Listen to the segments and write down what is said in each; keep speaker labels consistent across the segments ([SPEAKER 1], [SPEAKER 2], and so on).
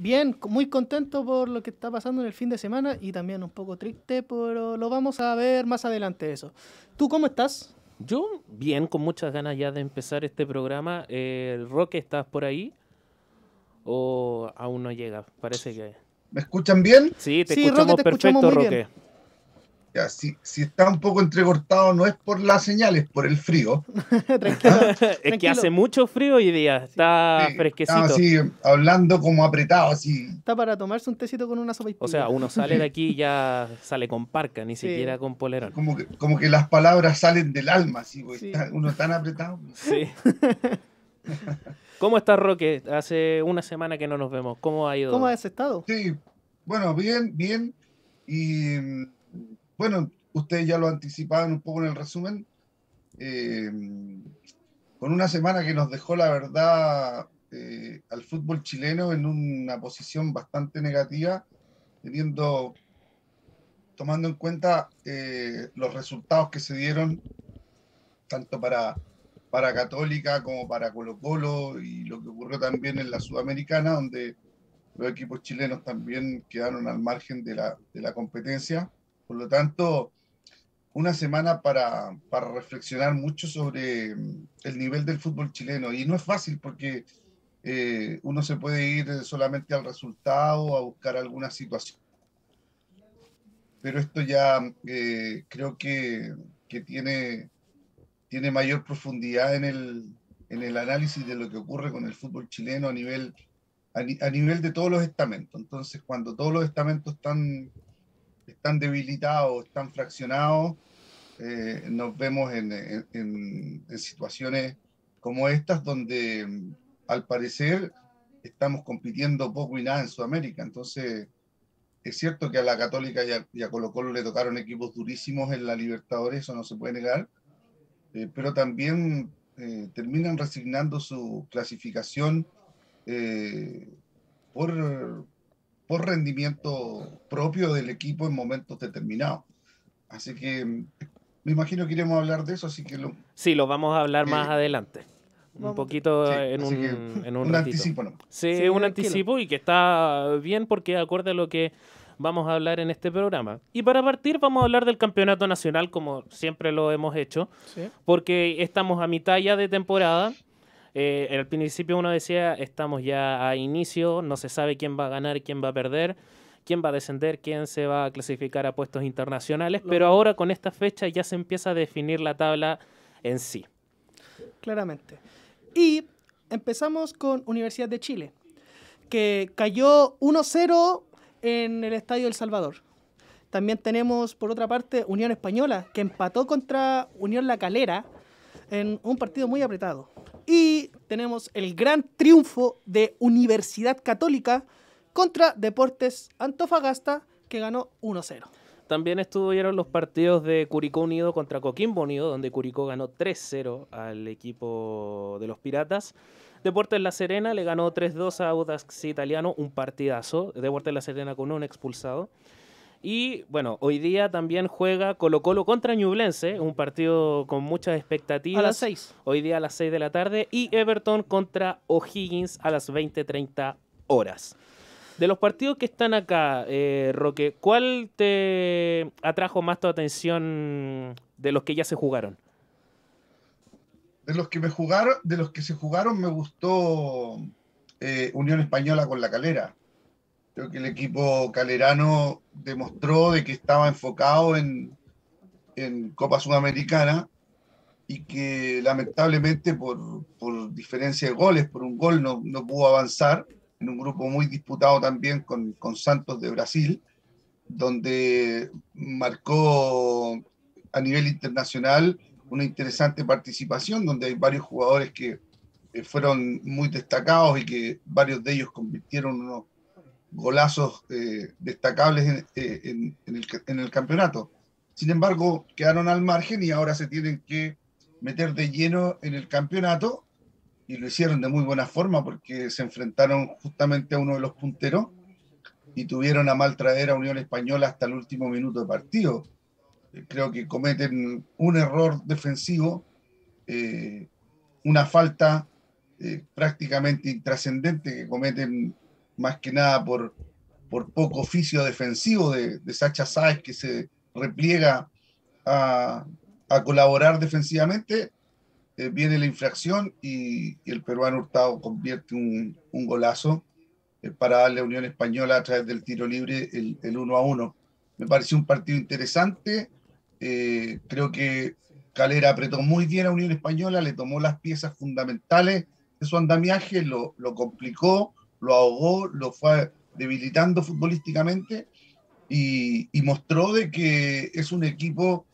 [SPEAKER 1] Bien, muy contento por lo que está pasando en el fin de semana y también un poco triste, pero lo vamos a ver más adelante eso. ¿Tú cómo estás? Yo bien, con muchas ganas ya
[SPEAKER 2] de empezar este programa. Eh, Roque, ¿estás por ahí? ¿O aún no llega? Parece que...
[SPEAKER 3] ¿Me escuchan bien? Sí, te escuchamos perfecto, Roque. Bien si, está un poco entrecortado, no es por las señales, por el frío.
[SPEAKER 2] tranquilo, ¿Ah? Es que hace mucho frío hoy día, está fresquecito. así,
[SPEAKER 3] hablando como apretado, así.
[SPEAKER 1] Está para tomarse un tecito con una sopa. y O sea, uno sale de
[SPEAKER 2] aquí y ya sale con parca, ni siquiera con polerón.
[SPEAKER 3] Como que, como que las palabras salen del alma, sí. está, uno tan apretado. Sí.
[SPEAKER 2] ¿Cómo está Roque? Hace una semana que no nos vemos. ¿Cómo
[SPEAKER 3] ha ido? ¿Cómo has estado? Sí, bueno, bien, bien. Y mm, bueno, ustedes ya lo anticipaban un poco en el resumen, eh, con una semana que nos dejó, la verdad, eh, al fútbol chileno en una posición bastante negativa, teniendo, tomando en cuenta eh, los resultados que se dieron, tanto para, para Católica como para Colo Colo, y lo que ocurrió también en la Sudamericana, donde los equipos chilenos también quedaron al margen de la competencia. Por lo tanto, una semana para, reflexionar mucho sobre mm, el nivel del fútbol chileno. Y no es fácil porque eh, uno se puede ir solamente al resultado, a buscar alguna situación. Pero esto ya eh, creo que, tiene, tiene mayor profundidad en el, análisis de lo que ocurre con el fútbol chileno a nivel, a nivel de todos los estamentos. Entonces, cuando todos los estamentos están están debilitados, están fraccionados, eh, nos vemos en, en, situaciones como estas donde mm, al parecer estamos compitiendo poco y nada en Sudamérica. Entonces, es cierto que a la Católica y a, Colo Colo le tocaron equipos durísimos en la Libertadores, eso no se puede negar, eh, pero también eh, terminan resignando su clasificación por por rendimiento propio del equipo en momentos determinados. Así que mm, me imagino que iremos a hablar de eso, así que lo...
[SPEAKER 2] Sí, lo vamos a hablar eh, más adelante.
[SPEAKER 4] Un poquito
[SPEAKER 2] eh, en, un, un, anticipo. ¿no? Sí, un anticipo y que está bien porque acorde a lo que vamos a hablar en este programa. Y para partir vamos a hablar del campeonato nacional como siempre lo hemos hecho, porque estamos a mitad ya de temporada eh, en el principio uno decía, estamos ya a inicio, no se sabe quién va a ganar, quién va a perder, quién va a descender, quién se va a clasificar a puestos internacionales, pero ahora con esta fecha ya se empieza a definir la tabla en sí.
[SPEAKER 1] Claramente. Y empezamos con Universidad de Chile, que cayó 1-0 en el Estadio El Salvador. También tenemos, por otra parte, Unión Española, que empató contra Unión La Calera en un partido muy apretado. Y tenemos el gran triunfo de Universidad Católica contra Deportes Antofagasta, que ganó 1-0.
[SPEAKER 2] También estuvieron los partidos de Curicó Unido contra Coquimbo Unido, donde Curicó ganó 3-0 al equipo de los Piratas. Deportes La Serena le ganó 3-2 a Audax Italiano, un partidazo. Deportes La Serena con un expulsado. Y bueno, hoy día también juega Colo Colo contra Ñublense, un partido con muchas expectativas. A las 6. Hoy día a las 6 de la tarde. Y Everton contra O'Higgins a las 20.30 horas. De los partidos que están acá, eh, Roque, ¿cuál te atrajo más tu atención de los que ya se jugaron?
[SPEAKER 3] De los que me jugaron, de los que se jugaron me gustó eh, Unión Española con la Calera. Creo que el equipo calerano demostró de que estaba enfocado en, en Copa Sudamericana y que lamentablemente por, diferencia de goles, por un gol, no, no, pudo avanzar en un grupo muy disputado también con, con Santos de Brasil, donde marcó a nivel internacional una interesante participación, donde hay varios jugadores que eh, fueron muy destacados y que varios de ellos convirtieron unos golazos eh, destacables eh, en, el, campeonato. Sin embargo, quedaron al margen y ahora se tienen que meter de lleno en el campeonato y lo hicieron de muy buena forma porque se enfrentaron justamente a uno de los punteros y tuvieron a mal traer a Unión Española hasta el último minuto de partido. Eh, creo que cometen un error defensivo, una falta prácticamente intrascendente que cometen más que nada por, por poco oficio defensivo de, Sacha Sáez, que se repliega a, a colaborar defensivamente, eh, viene la infracción y, el peruano Hurtado convierte un, golazo eh, para darle a Unión Española a través del tiro libre el, el 1 a 1. Me pareció un partido interesante. Eh, creo que Calera apretó muy bien a Unión Española, le tomó las piezas fundamentales de su andamiaje, lo, lo complicó lo ahogó, lo fue debilitando futbolísticamente y, mostró de que es un equipo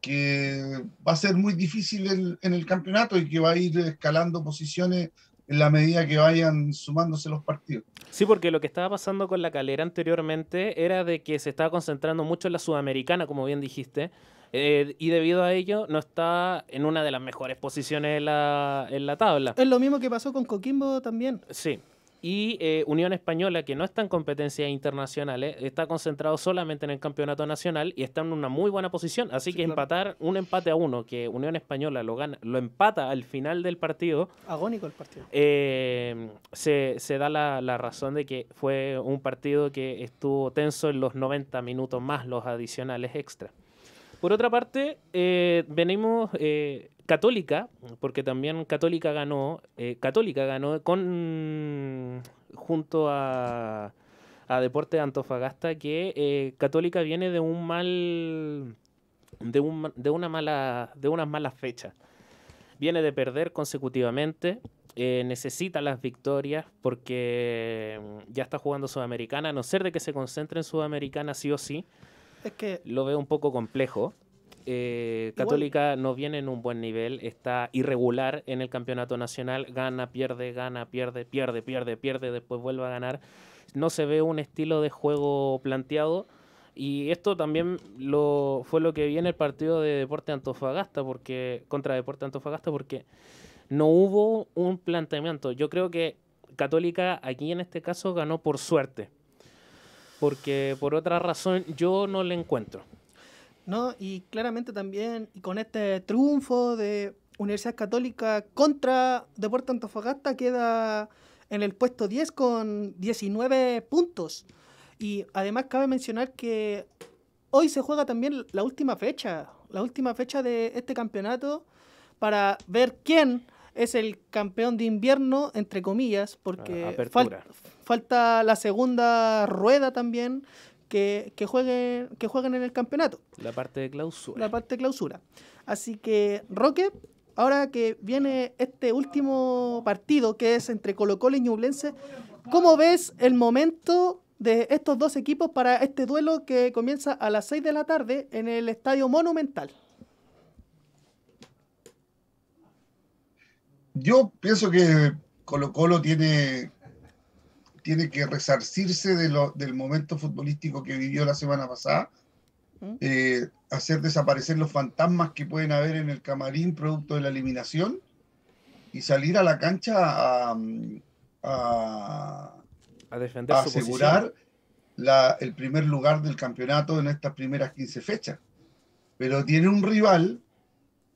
[SPEAKER 3] que va a ser muy difícil en, el campeonato y que va a ir escalando posiciones en la medida que vayan sumándose los partidos.
[SPEAKER 2] Sí, porque lo que estaba pasando con la calera anteriormente era de que se estaba concentrando mucho en la sudamericana, como bien dijiste, eh, y debido a ello no está en una de las mejores posiciones en la, en la tabla. Es
[SPEAKER 1] lo mismo que pasó con Coquimbo también.
[SPEAKER 2] Sí, y eh, Unión Española, que no está en competencias internacionales, está concentrado solamente en el campeonato nacional y está en una muy buena posición. Así que empatar un empate a uno, que Unión Española lo gana, lo empata al final del partido.
[SPEAKER 1] Agónico el partido.
[SPEAKER 2] Eh, se, da la, razón de que fue un partido que estuvo tenso en los 90 minutos más los adicionales extra. Por otra parte, eh, venimos Católica, porque también Católica ganó, eh, Católica ganó con junto a, a Deporte Antofagasta, que eh, Católica viene de un mal de, una mala de unas malas fechas. Viene de perder consecutivamente, eh, necesita las victorias porque mm, ya está jugando Sudamericana, a no ser de que se concentre en Sudamericana sí o sí. Es que lo veo un poco complejo. Eh, Católica no viene en un buen nivel, está irregular en el campeonato nacional, gana, pierde, gana, pierde, pierde, pierde, pierde, después vuelve a ganar. No se ve un estilo de juego planteado. Y esto también lo, fue lo que vi en el partido de Deporte Antofagasta, porque, contra Deporte Antofagasta, porque no hubo un planteamiento. Yo creo que Católica aquí en este caso ganó por suerte, porque por otra razón yo no le encuentro.
[SPEAKER 1] ¿no? Y claramente también, y con este triunfo de Universidad Católica contra Deportes Antofagasta, queda en el puesto 10 con 19 puntos. Y además cabe mencionar que hoy se juega también la última fecha, la última fecha de este campeonato para ver quién es el campeón de invierno, entre comillas, porque ah, falta la segunda rueda también, que, jueguen, que jueguen en el campeonato. La parte de clausura. La parte de clausura. Así que, Roque, ahora que viene este último partido que es entre Colo Colo y Ñublense, ¿cómo ves el momento de estos dos equipos para este duelo que comienza a las 6 de la tarde en el Estadio Monumental?
[SPEAKER 3] Yo pienso que Colo Colo tiene tiene que resarcirse del momento futbolístico que vivió la semana pasada, eh, hacer desaparecer los fantasmas que pueden haber en el camarín producto de la eliminación y salir a la cancha a, asegurar el primer lugar del campeonato en estas primeras 15 fechas. Pero tiene un rival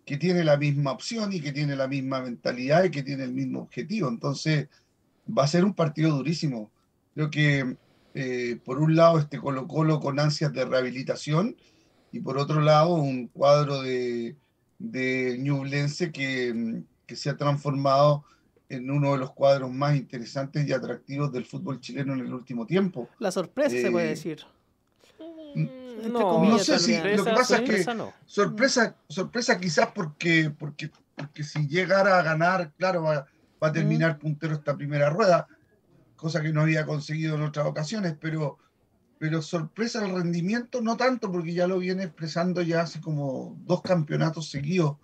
[SPEAKER 3] que tiene la misma opción y que tiene la misma mentalidad y que tiene el mismo objetivo. Entonces, va a ser un partido durísimo. Creo que eh, por un lado este Colo Colo con ansias de rehabilitación y por otro lado un cuadro de, de Ñublense mm, que, se ha transformado en uno de los cuadros más interesantes y atractivos del fútbol chileno en el último tiempo. La sorpresa se puede eh, decir.
[SPEAKER 2] Mm, no, sé si lo que pasa es
[SPEAKER 3] que sorpresa, sorpresa quizás porque, porque, porque si llegara a ganar, claro, va a terminar puntero esta primera rueda, cosa que no había conseguido en otras ocasiones, pero, pero sorpresa el rendimiento, no tanto, porque ya lo viene expresando ya hace como dos campeonatos seguidos,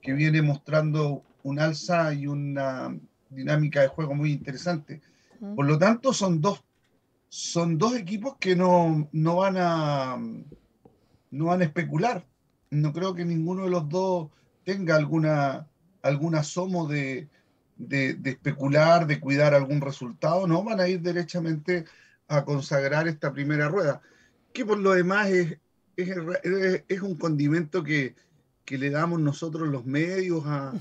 [SPEAKER 3] que viene mostrando un alza y una dinámica de juego muy interesante. Por lo tanto, son dos, son dos equipos que no, no, van a, no van especular. No creo que ninguno de los dos tenga alguna, algún asomo de, de, especular, de cuidar algún resultado, no, van a ir derechamente a consagrar esta primera rueda, que por lo demás es, es, un condimento que, que, le damos nosotros los medios a,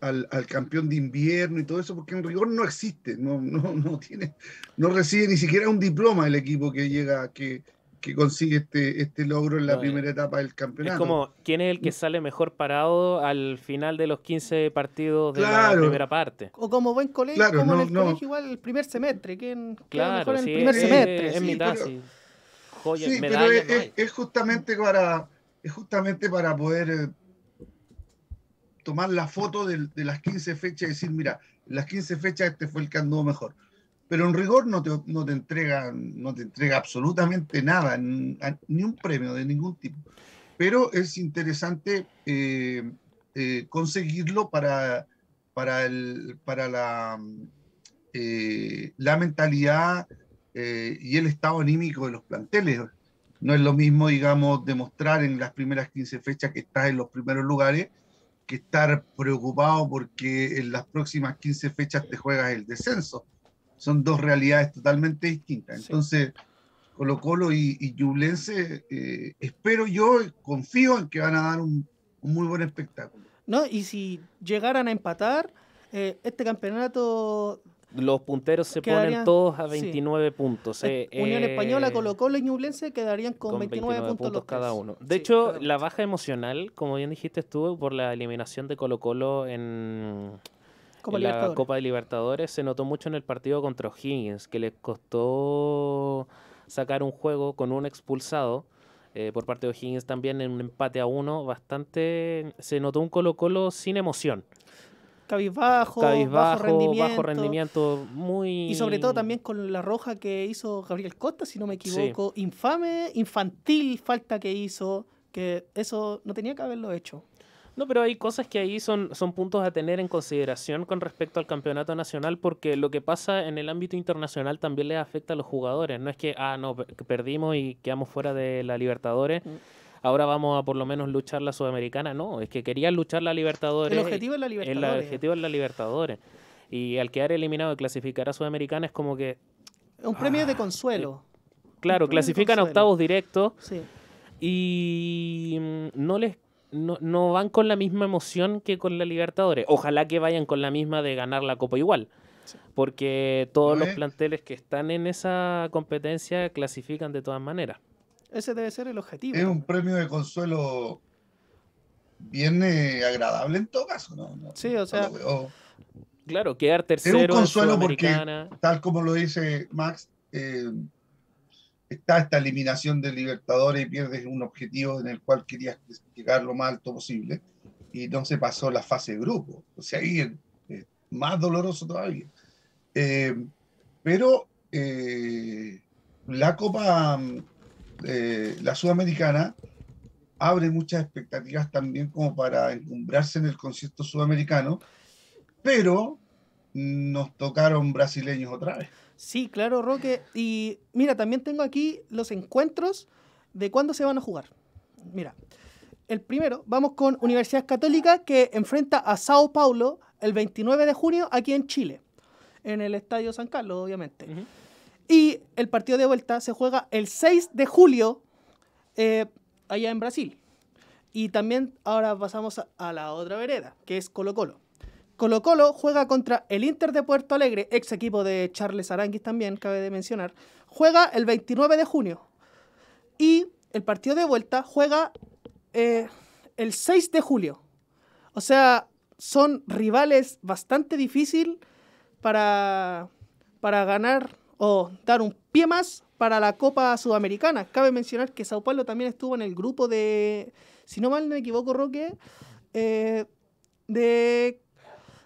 [SPEAKER 3] al, al, campeón de invierno y todo eso, porque en rigor no existe, no, no, no, tiene, no recibe ni siquiera un diploma el equipo que llega, que, que consigue este, este logro en la primera eh, etapa del campeonato. Es como,
[SPEAKER 2] ¿quién es el que mm. sale mejor parado al final de los 15 partidos de la primera parte?
[SPEAKER 1] O como buen colegio, como en el colegio igual el primer semestre. ¿Quién claro, mejor en
[SPEAKER 2] el primer semestre? en mitad,
[SPEAKER 3] es, justamente para, es justamente para poder eh, tomar la foto de, las 15 fechas y decir, mira, las 15 fechas este fue el que anduvo mejor pero en rigor no te, entrega, no te entrega absolutamente nada, ni un premio de ningún tipo. Pero es interesante eh, eh, conseguirlo para, para, para la, eh, la mentalidad y el estado anímico de los planteles. No es lo mismo, digamos, demostrar en las primeras 15 fechas que estás en los primeros lugares que estar preocupado porque en las próximas 15 fechas te juegas el descenso son dos realidades totalmente distintas. Entonces, Colo Colo y, y Yublense, eh, espero yo, confío en que van a dar un, muy buen espectáculo.
[SPEAKER 1] No, y si llegaran a empatar, eh, este campeonato...
[SPEAKER 2] Los punteros se ponen todos a 29 puntos. Eh, Unión Española, Colo
[SPEAKER 1] Colo y Ñublense quedarían con, 29, puntos,
[SPEAKER 2] cada uno. De hecho, la baja emocional, como bien dijiste, estuvo por la eliminación de Colo Colo en, la Copa de Libertadores se notó mucho en el partido contra O'Higgins, que les costó sacar un juego con un expulsado. Eh, por parte de O'Higgins también en un empate a uno, bastante se notó un Colo Colo sin emoción.
[SPEAKER 1] Cabizbajo, bajo, rendimiento. muy... Y sobre todo también con la roja que hizo Gabriel Costa, si no me equivoco, infame, infantil falta que hizo, que eso no tenía que haberlo hecho.
[SPEAKER 2] No, pero hay cosas que ahí son, son puntos a tener en consideración con respecto al campeonato nacional, porque lo que pasa en el ámbito internacional también les afecta a los jugadores. No es que, ah, no, perdimos y quedamos fuera de la Libertadores. Mm. Ahora vamos a por lo menos luchar la Sudamericana. No, es que querían luchar la Libertadores. El objetivo es la Libertadores. El objetivo es la Libertadores. Y al quedar eliminado y clasificar a Sudamericana es como que.
[SPEAKER 1] Un premio ah, de eh, consuelo. Claro, clasifican a octavos
[SPEAKER 2] directos. Sí. Y mm, no les no, van con la misma emoción que con la Libertadores. Ojalá que vayan con la misma de ganar la Copa igual. Porque todos los planteles que están en esa competencia clasifican de todas maneras.
[SPEAKER 1] Ese debe ser el objetivo. Es un
[SPEAKER 3] premio de consuelo bien eh, agradable en todo caso, ¿no? sí, o sea. Claro, quedar tercero. Es un consuelo porque, tal como lo dice Max, eh, está esta eliminación del Libertadores y pierdes un objetivo en el cual querías llegar lo más alto posible y no se pasó la fase de grupo. O sea, ahí es, más doloroso todavía. Eh, pero eh, la Copa, eh, la Sudamericana, abre muchas expectativas también como para encumbrarse en el concierto sudamericano, pero nos tocaron brasileños otra vez.
[SPEAKER 1] Sí, claro, Roque. Y mira, también tengo aquí los encuentros de cuándo se van a jugar. Mira, el primero, vamos con Universidad Católica que enfrenta a Sao Paulo el 29 de junio aquí en Chile, en el Estadio San Carlos, obviamente. Y el partido de vuelta se juega el 6 de julio eh, allá en Brasil. Y también ahora pasamos a la otra vereda, que es Colo Colo Colo Colo juega contra el Inter de Puerto Alegre, ex equipo de Charles Aranguis también, cabe de mencionar. Juega el 29 de junio. Y el partido de vuelta juega eh, el 6 de julio. O sea, son rivales bastante difícil para, para ganar o dar un pie más para la Copa Sudamericana. Cabe mencionar que Sao Paulo también estuvo en el grupo de, si no mal no me equivoco, Roque, eh, de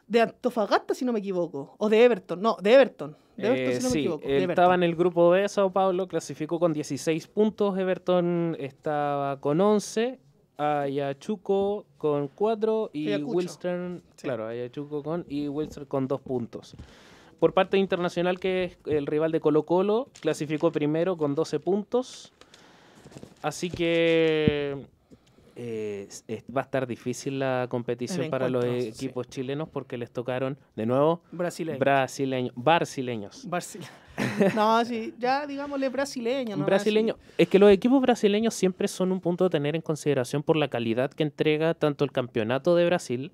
[SPEAKER 1] de Antofagasta, si no me equivoco, o de Everton, no, de Everton. De Everton, si no me eh, equivoco. estaba en
[SPEAKER 2] el grupo de Sao Paulo, clasificó con 16 puntos, Everton estaba con 11, Ayachuco con 4 y Wilster. claro, Ayachuco con y Wilster con 2 puntos. Por parte internacional, que es el rival de Colo Colo, clasificó primero con 12 puntos. Así que eh, va a estar difícil la competición para los equipos chilenos porque les tocaron de nuevo brasileños. Brasileños.
[SPEAKER 1] no, sí, ya digámosle brasileños. Brasileño.
[SPEAKER 2] Es que los equipos brasileños siempre son un punto a tener en consideración por la calidad que entrega tanto el campeonato de Brasil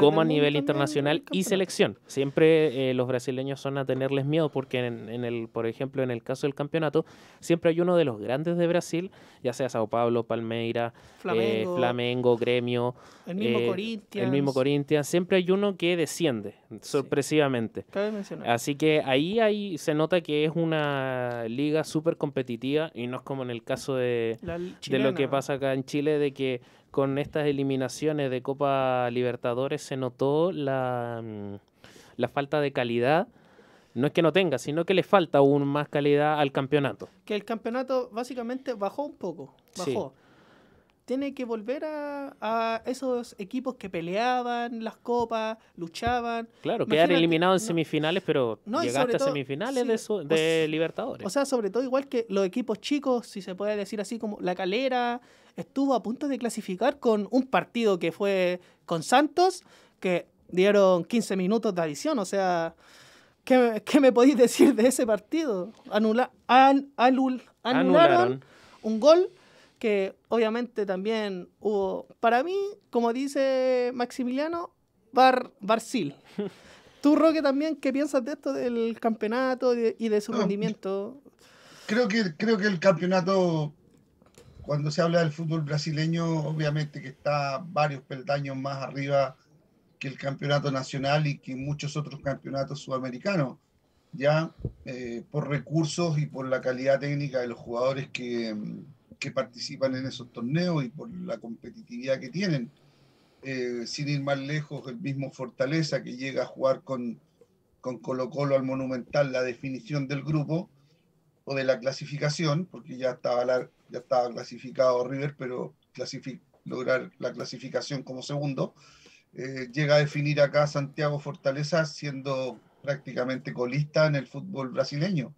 [SPEAKER 2] como a nivel internacional y selección. Siempre eh, los brasileños son a tenerles miedo porque, en, el, por ejemplo, en el caso del campeonato, siempre hay uno de los grandes de Brasil, ya sea Sao Paulo, Palmeira, eh, Flamengo, Gremio. El mismo Corinthians. Eh, el mismo Corinthians. Siempre hay uno que desciende, sorpresivamente. Así que ahí, ahí se nota que es una liga súper competitiva y no es como en el caso de, de lo que pasa acá en Chile, de que con estas eliminaciones de Copa Libertadores se notó mm, la, falta de calidad. No es que no tenga, sino que le falta aún más calidad al campeonato.
[SPEAKER 1] Que el campeonato básicamente bajó un poco, bajó. Tiene que volver a, esos equipos que peleaban las copas, luchaban. Claro, quedan quedar eliminados en
[SPEAKER 2] semifinales, pero llegaste a semifinales de, Libertadores.
[SPEAKER 1] O sea, sobre todo igual que los equipos chicos, si se puede decir así, como La Calera, estuvo a punto de clasificar con un partido que fue con Santos, que dieron 15 minutos de adición, o sea, ¿qué, me podéis decir de ese partido? Anula, anularon, un gol que obviamente también hubo, para mí, como dice Maximiliano, Bar,
[SPEAKER 3] Barcil.
[SPEAKER 1] Tú, Roque, también, ¿qué piensas de esto del campeonato y de, su rendimiento?
[SPEAKER 3] Creo que, creo que el campeonato cuando se habla del fútbol brasileño, obviamente que está varios peldaños más arriba que el campeonato nacional y que muchos otros campeonatos sudamericanos, ya eh, por recursos y por la calidad técnica de los jugadores que, que participan en esos torneos y por la competitividad que tienen. Eh, sin ir más lejos, el mismo Fortaleza que llega a jugar con, con Colo Colo al Monumental la definición del grupo o de la clasificación, porque ya estaba la, ya estaba clasificado River, pero lograr la clasificación como segundo. Eh, llega a definir acá Santiago Fortaleza siendo prácticamente colista en el fútbol brasileño.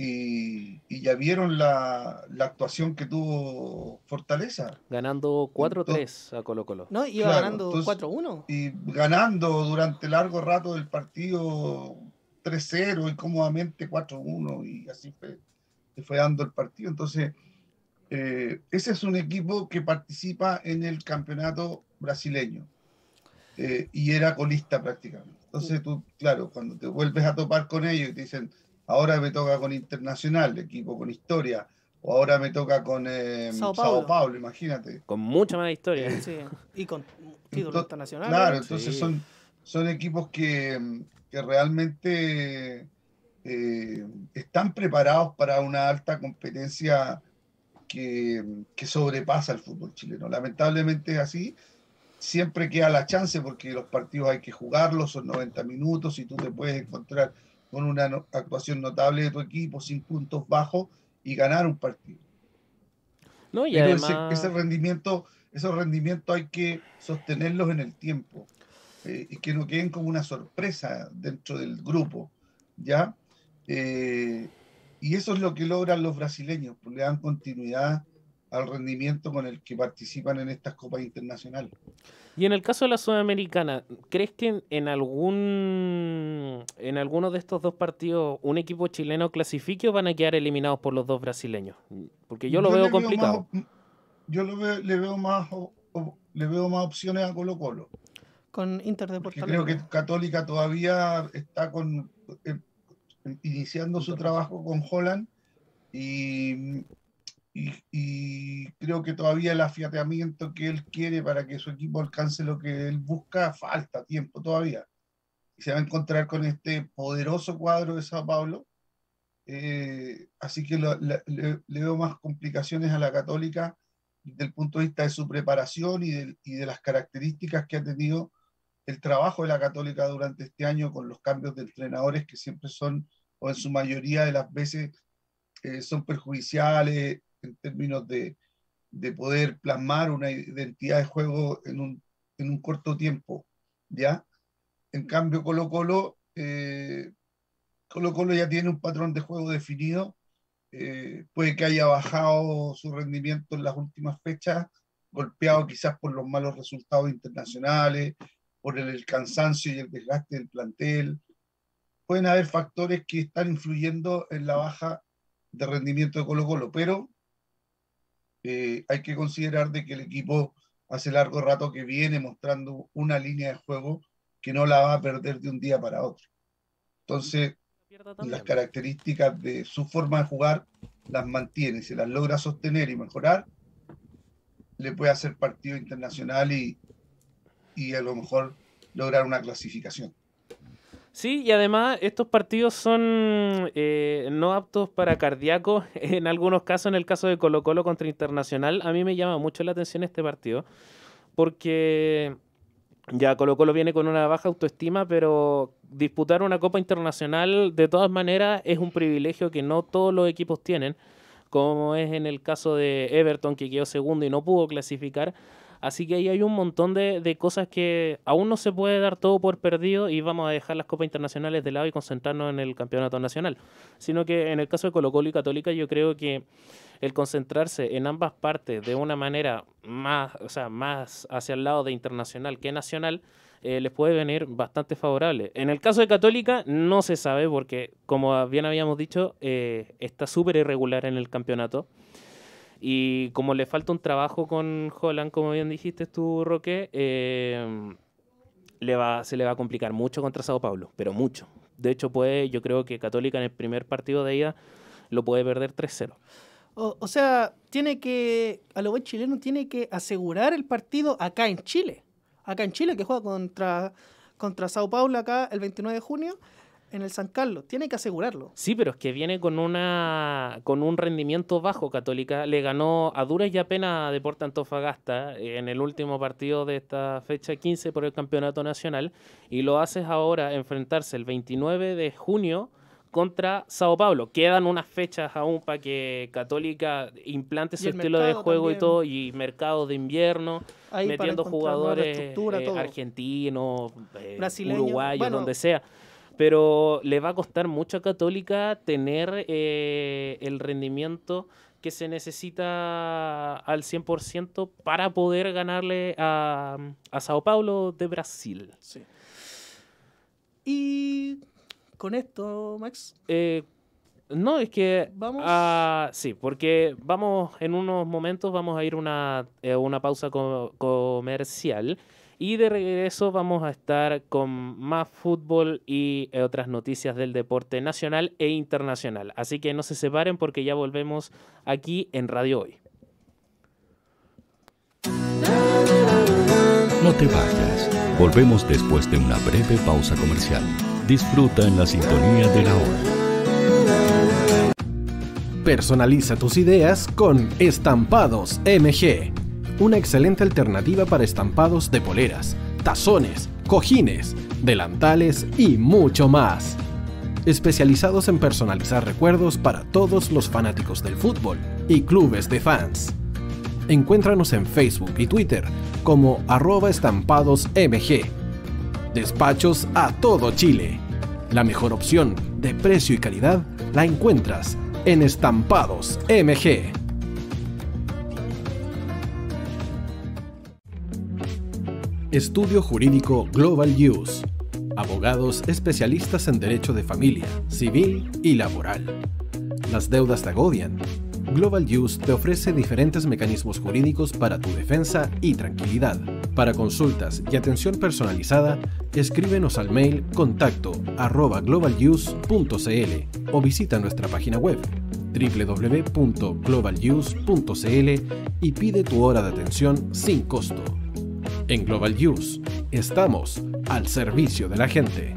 [SPEAKER 3] Y, ya vieron la, actuación que tuvo Fortaleza.
[SPEAKER 2] Ganando 4-3 a Colo Colo. No, iba
[SPEAKER 3] ganando 4-1. Y ganando durante largo rato del partido 3-0 y cómodamente 4-1 y así fue fue dando el partido. Entonces, eh, ese es un equipo que participa en el campeonato brasileño eh, y era colista prácticamente. Entonces tú, claro, cuando te vuelves a topar con ellos y te dicen, ahora me toca con Internacional, equipo con historia, o ahora me toca con eh, Sao, Paulo. imagínate.
[SPEAKER 2] Con mucha más historia. Y con título internacional. Claro, entonces son,
[SPEAKER 3] son equipos que, que realmente eh, están preparados para una alta competencia que, sobrepasa el fútbol chileno. Lamentablemente es así. Siempre queda la chance porque los partidos hay que jugarlos, son 90 minutos y tú te puedes encontrar con una actuación notable de tu equipo, sin puntos bajos y ganar un partido. No, y ese, rendimiento, esos rendimientos hay que sostenerlos en el tiempo eh, y que no queden como una sorpresa dentro del grupo, ¿ya? Eh, y eso es lo que logran los brasileños, pues, le dan continuidad al rendimiento con el que participan en estas copas internacionales.
[SPEAKER 2] Y en el caso de la Sudamericana, ¿crees que en, algún en alguno de estos dos partidos un equipo chileno clasifique o van a quedar eliminados por los dos brasileños? Porque yo lo veo complicado.
[SPEAKER 3] yo le veo más le veo más opciones a Colo Colo. Con Inter de Creo que Católica todavía está con eh, iniciando su trabajo con Holland y, creo que todavía el afiateamiento que él quiere para que su equipo alcance lo que él busca falta tiempo todavía. Y se va a encontrar con este poderoso cuadro de Sao Paulo. Eh, así que le, veo más complicaciones a la católica desde el punto de vista de su preparación y de las características que ha tenido el trabajo de la Católica durante este año con los cambios de entrenadores que siempre son o en su mayoría de las veces eh, son perjudiciales en términos de, de, poder plasmar una identidad de juego en un, en un corto tiempo, ¿ya? En cambio, Colo Colo, eh, Colo Colo ya tiene un patrón de juego definido, eh, puede que haya bajado su rendimiento en las últimas fechas, golpeado quizás por los malos resultados internacionales, por el cansancio y el desgaste del plantel, pueden haber factores que están influyendo en la baja de rendimiento de Colo Colo, pero eh, hay que considerar de que el equipo hace largo rato que viene mostrando una línea de juego que no la va a perder de un día para otro. Entonces, las características de su forma de jugar las mantiene, se las logra sostener y mejorar, le puede hacer partido internacional y a lo mejor lograr una clasificación.
[SPEAKER 2] Sí, y además estos partidos son eh, no aptos para cardíacos. En algunos casos, en el caso de Colo Colo contra Internacional, a mí me llama mucho la atención este partido, porque ya Colo Colo viene con una baja autoestima, pero disputar una Copa Internacional de todas maneras es un privilegio que no todos los equipos tienen como es en el caso de Everton, que quedó segundo y no pudo clasificar, Así que ahí hay un montón de, de, cosas que aún no se puede dar todo por perdido y vamos a dejar las copas internacionales de lado y concentrarnos en el campeonato nacional. Sino que en el caso de Colo Colo y Católica yo creo que el concentrarse en ambas partes de una manera más, o sea, más hacia el lado de internacional que nacional, eh, les puede venir bastante favorable. En el caso de Católica no se sabe porque, como bien habíamos dicho, eh, está súper irregular en el campeonato. Y como le falta un trabajo con Holland, como bien dijiste tú, Roque, eh, le va, se le va a complicar mucho contra Sao Paulo, pero mucho. De hecho, puede, yo creo que Católica en el primer partido de ida lo puede perder 3-0.
[SPEAKER 1] O, sea, tiene que, a lo buen chileno, tiene que asegurar el partido acá en Chile. Acá en Chile, que juega contra, contra Sao Paulo acá el 29 de junio en el San Carlos, tiene que asegurarlo.
[SPEAKER 2] Sí, pero es que viene con una con un rendimiento bajo Católica, le ganó a duras y apenas a Deporte Antofagasta eh, en el último partido de esta fecha 15 por el Campeonato Nacional y lo haces ahora enfrentarse el 29 de junio contra Sao Paulo. Quedan unas fechas aún para que Católica implante su estilo de juego y todo, y mercado de invierno, metiendo jugadores eh, argentinos, eh, uruguayos, donde sea pero le va a costar mucho a Católica tener eh, el rendimiento que se necesita al 100% para poder ganarle a, a Sao Paulo de Brasil. Sí. Y con esto, Max. Eh, no, es que. Vamos. Ah, sí, porque vamos, en unos momentos vamos a ir una, eh, una pausa comercial. Y de regreso vamos a estar con más fútbol y eh, otras noticias del deporte nacional e internacional. Así que no se separen porque ya volvemos aquí en Radio Hoy.
[SPEAKER 4] No te vayas. Volvemos después de una breve pausa comercial. Disfruta en la sintonía de la hora.
[SPEAKER 5] Personaliza tus ideas con Estampados MG una excelente alternativa para estampados de poleras, tazones, cojines, delantales y mucho más. Especializados en personalizar recuerdos para todos los fanáticos del fútbol y clubes de fans. Encuéntranos en Facebook y Twitter como arroba estampadosmg. Despachos a todo Chile. La mejor opción de precio y calidad la encuentras en Estampados MG. Estudio Jurídico Global Use. Abogados especialistas en derecho de familia, civil y laboral. Las deudas te agobian. Global Use te ofrece diferentes mecanismos jurídicos para tu defensa y tranquilidad. Para consultas y atención personalizada, escríbenos al mail contacto arroba o visita nuestra página web www.globaluse.cl y pide tu hora de atención sin costo. En Global News estamos al servicio de la gente.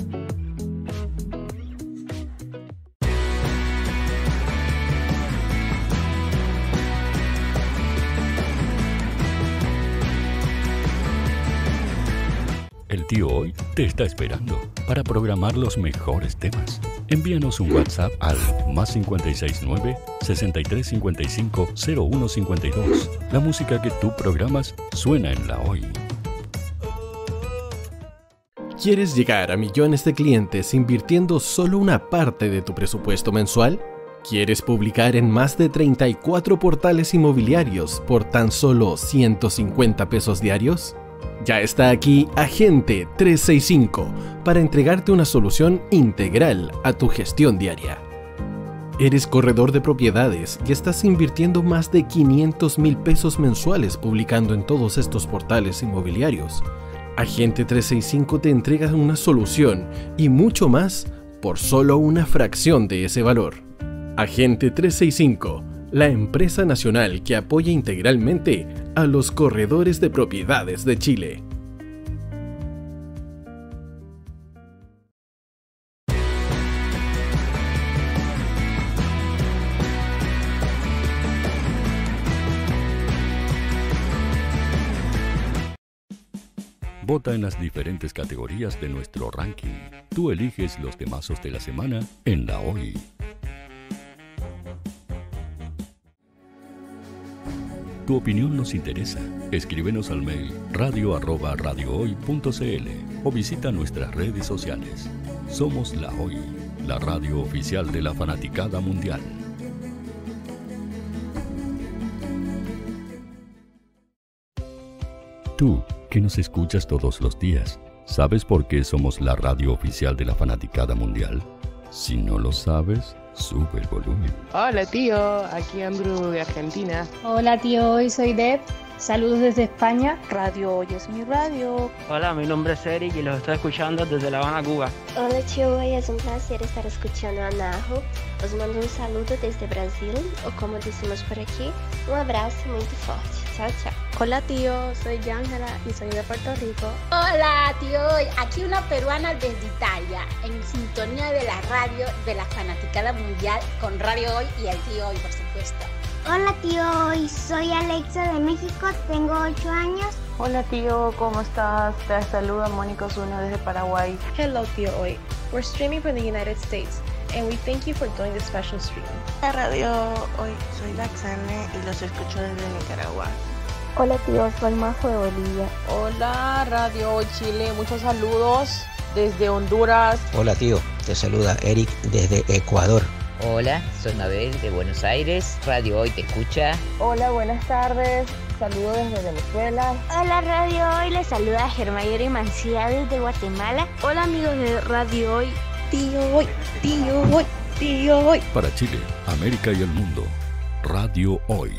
[SPEAKER 4] El tío hoy te está esperando para programar los mejores temas. Envíanos un WhatsApp al más 569 6355 0152. La música que tú programas suena en la hoy.
[SPEAKER 5] ¿Quieres llegar a millones de clientes invirtiendo solo una parte de tu presupuesto mensual? ¿Quieres publicar en más de 34 portales inmobiliarios por tan solo 150 pesos diarios? Ya está aquí Agente 365 para entregarte una solución integral a tu gestión diaria. ¿Eres corredor de propiedades y estás invirtiendo más de 500 mil pesos mensuales publicando en todos estos portales inmobiliarios? Agente 365 te entrega una solución y mucho más por solo una fracción de ese valor. Agente 365, la empresa nacional que apoya integralmente a los corredores de propiedades de Chile.
[SPEAKER 4] Vota en las diferentes categorías de nuestro ranking. Tú eliges los temazos de la semana en la hoy. Tu opinión nos interesa. Escríbenos al mail radio arroba radiohoy.cl o visita nuestras redes sociales. Somos La Hoy, la radio oficial de la fanaticada mundial. Tú que nos escuchas todos los días. ¿Sabes por qué somos la radio oficial de la fanaticada mundial? Si no lo sabes, sube el volumen.
[SPEAKER 1] Hola tío, aquí Andrew de Argentina. Hola tío, hoy soy Deb.
[SPEAKER 6] Saludos desde España. Radio Hoy es mi radio.
[SPEAKER 2] Hola, mi nombre es Eric y los estoy escuchando desde La Habana, Cuba.
[SPEAKER 6] Hola tío, hoy es un placer estar escuchando a Nahu. Os mando un saludo desde Brasil, o como decimos por aquí, un abrazo muy fuerte. Hola tío, soy Yángela y soy de Puerto Rico. Hola tío, aquí una peruana desde Italia, en sintonía de la radio de la Fanaticada Mundial
[SPEAKER 4] con Radio Hoy y el tío Hoy, por supuesto.
[SPEAKER 6] Hola tío, hoy soy Alexa de México, tengo 8 años. Hola tío, ¿cómo estás? Te saluda Mónica Zuno desde Paraguay. Hello tío, hoy. We're streaming from the United States and we thank you for doing this special stream. La radio hoy soy Laxane y los escucho desde Nicaragua. Hola tío, soy Majo de Bolivia. Hola Radio Hoy Chile, muchos saludos desde Honduras. Hola tío, te saluda Eric desde Ecuador. Hola, soy Nabel de Buenos Aires, Radio Hoy te escucha. Hola, buenas tardes, saludo desde Venezuela. Hola Radio Hoy, les saluda y Mancía desde Guatemala. Hola amigos de Radio Hoy, Hoy, Tío Hoy, Tío Hoy. Para
[SPEAKER 4] Chile, América y el mundo, Radio Hoy,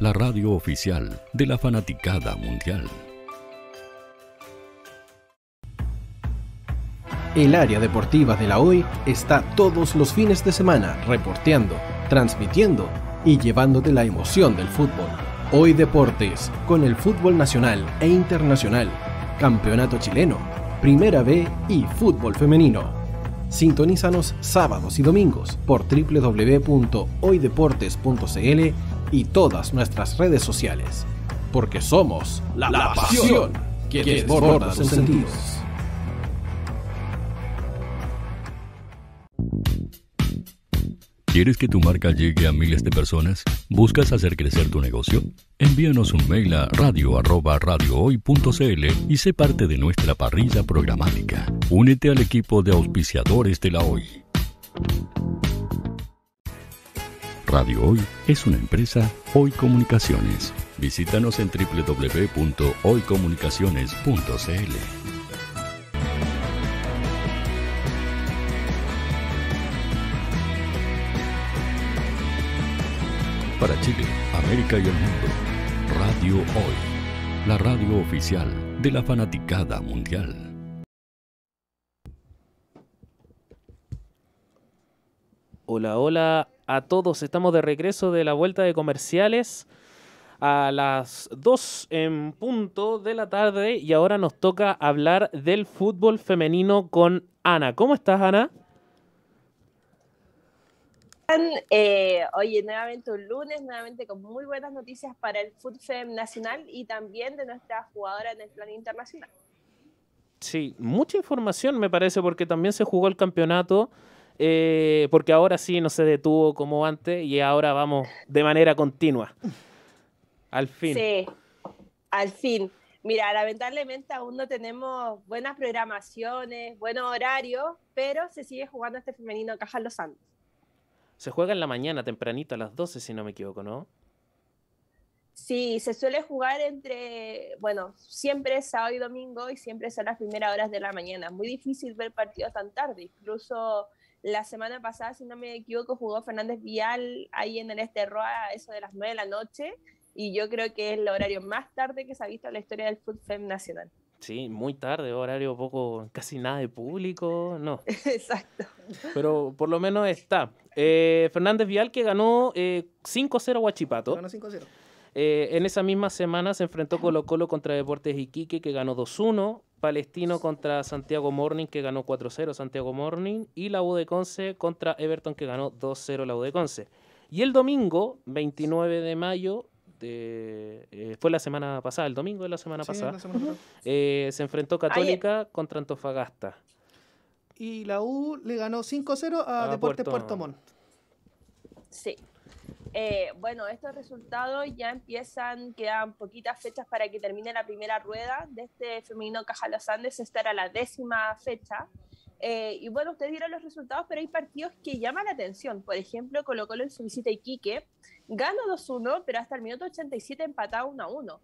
[SPEAKER 4] la radio oficial de la fanaticada mundial.
[SPEAKER 5] El área deportiva de la Hoy está todos los fines de semana reporteando, transmitiendo y llevándote la emoción del fútbol. Hoy Deportes, con el fútbol nacional e internacional, campeonato chileno, primera B y fútbol femenino. Sintonízanos sábados y domingos por www.hoydeportes.cl y todas nuestras redes sociales, porque somos la, pasión que, desborda sus sentidos.
[SPEAKER 4] ¿Quieres que tu marca llegue a miles de personas? ¿Buscas hacer crecer tu negocio? Envíanos un mail a radio@radiohoy.cl y sé parte de nuestra parrilla programática. Únete al equipo de auspiciadores de la Hoy. Radio Hoy es una empresa Hoy Comunicaciones. Visítanos en www.hoycomunicaciones.cl. para Chile, América y el mundo. Radio Hoy, la radio oficial de la fanaticada mundial.
[SPEAKER 2] Hola, hola a todos. Estamos de regreso de la vuelta de comerciales a las 2 en punto de la tarde y ahora nos toca hablar del fútbol femenino con Ana. ¿Cómo estás, Ana?
[SPEAKER 6] Eh, oye, nuevamente un lunes, nuevamente con muy buenas noticias para el FUTFEM nacional y también de nuestra jugadora en el plan internacional.
[SPEAKER 2] Sí, mucha información me parece porque también se jugó el campeonato. Eh, porque ahora sí no se detuvo como antes y ahora vamos de manera continua. Al fin. Sí,
[SPEAKER 6] al fin. Mira, lamentablemente aún no tenemos buenas programaciones, buenos horarios, pero se sigue jugando este femenino Caja Los Santos. Se
[SPEAKER 2] juega en la mañana, tempranito, a las 12, si no me equivoco, ¿no?
[SPEAKER 6] Sí, se suele jugar entre, bueno, siempre es sábado y domingo y siempre son las primeras horas de la mañana. Muy difícil ver partidos tan tarde. Incluso la semana pasada, si no me equivoco, jugó Fernández Vial ahí en el a eso de las 9 de la noche. Y yo creo que es el horario más tarde que se ha visto en la historia del fútbol nacional.
[SPEAKER 2] Sí, muy tarde, horario poco, casi nada de público, no. Exacto. Pero por lo menos está. Eh, Fernández Vial que ganó 5-0 eh, a Huachipato. Ganó 5-0. Eh, en esa misma semana se enfrentó Colo Colo contra Deportes Iquique que ganó 2-1. Palestino contra Santiago Morning que ganó 4-0 Santiago Morning. Y la U de Conce contra Everton que ganó 2-0 la U de Conce. Y el domingo, 29 de mayo, eh, fue la semana pasada, el domingo de la semana pasada, eh, se enfrentó Católica contra Antofagasta.
[SPEAKER 1] Y la U le ganó 5-0 a, Deportes Puerto, Montt.
[SPEAKER 6] Sí. Eh, bueno, estos resultados ya empiezan, quedan poquitas fechas para que termine la primera rueda de este femenino Caja Andes. Esta era la décima fecha. Eh, y bueno, ustedes vieron los resultados, pero hay partidos que llaman la atención. Por ejemplo, Colo Colo en su visita a Iquique gana 2-1, pero hasta el minuto 87 empatado 1-1.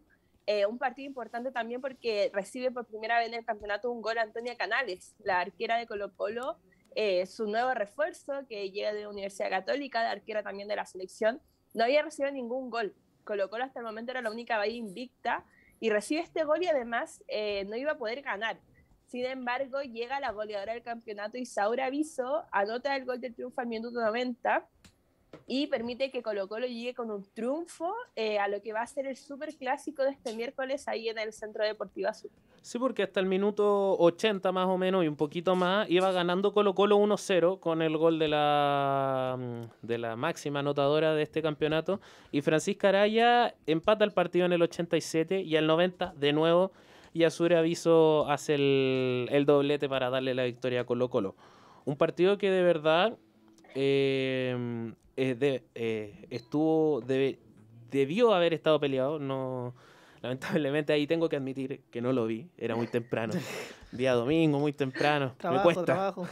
[SPEAKER 6] un partido importante también porque recibe por primera vez en el campeonato un gol Antonia Canales, la arquera de Colo Colo, eh, su nuevo refuerzo que llega de la Universidad Católica, de arquera también de la selección. No había recibido ningún gol. Colo Colo hasta el momento era la única bahía invicta y recibe este gol y además eh, no iba a poder ganar. Sin embargo, llega la goleadora del campeonato Isaura Aviso, anota el gol del triunfo al minuto 90 y permite que Colo Colo llegue con un triunfo eh, a lo que va a ser el super clásico de este miércoles ahí en el Centro Deportivo Azul.
[SPEAKER 2] Sí, porque hasta el minuto 80 más o menos y un poquito más iba ganando Colo Colo 1-0 con el gol de la, de la máxima anotadora de este campeonato y Francisca Araya empata el partido en el 87 y al 90 de nuevo y Aviso hace el, doblete para darle la victoria a Colo Colo. Un partido que de verdad em, eh, estuvo debió haber estado peleado. No, lamentablemente ahí tengo que admitir que no lo vi. Era muy temprano. Día domingo, muy temprano. Trabajo, Trabajo.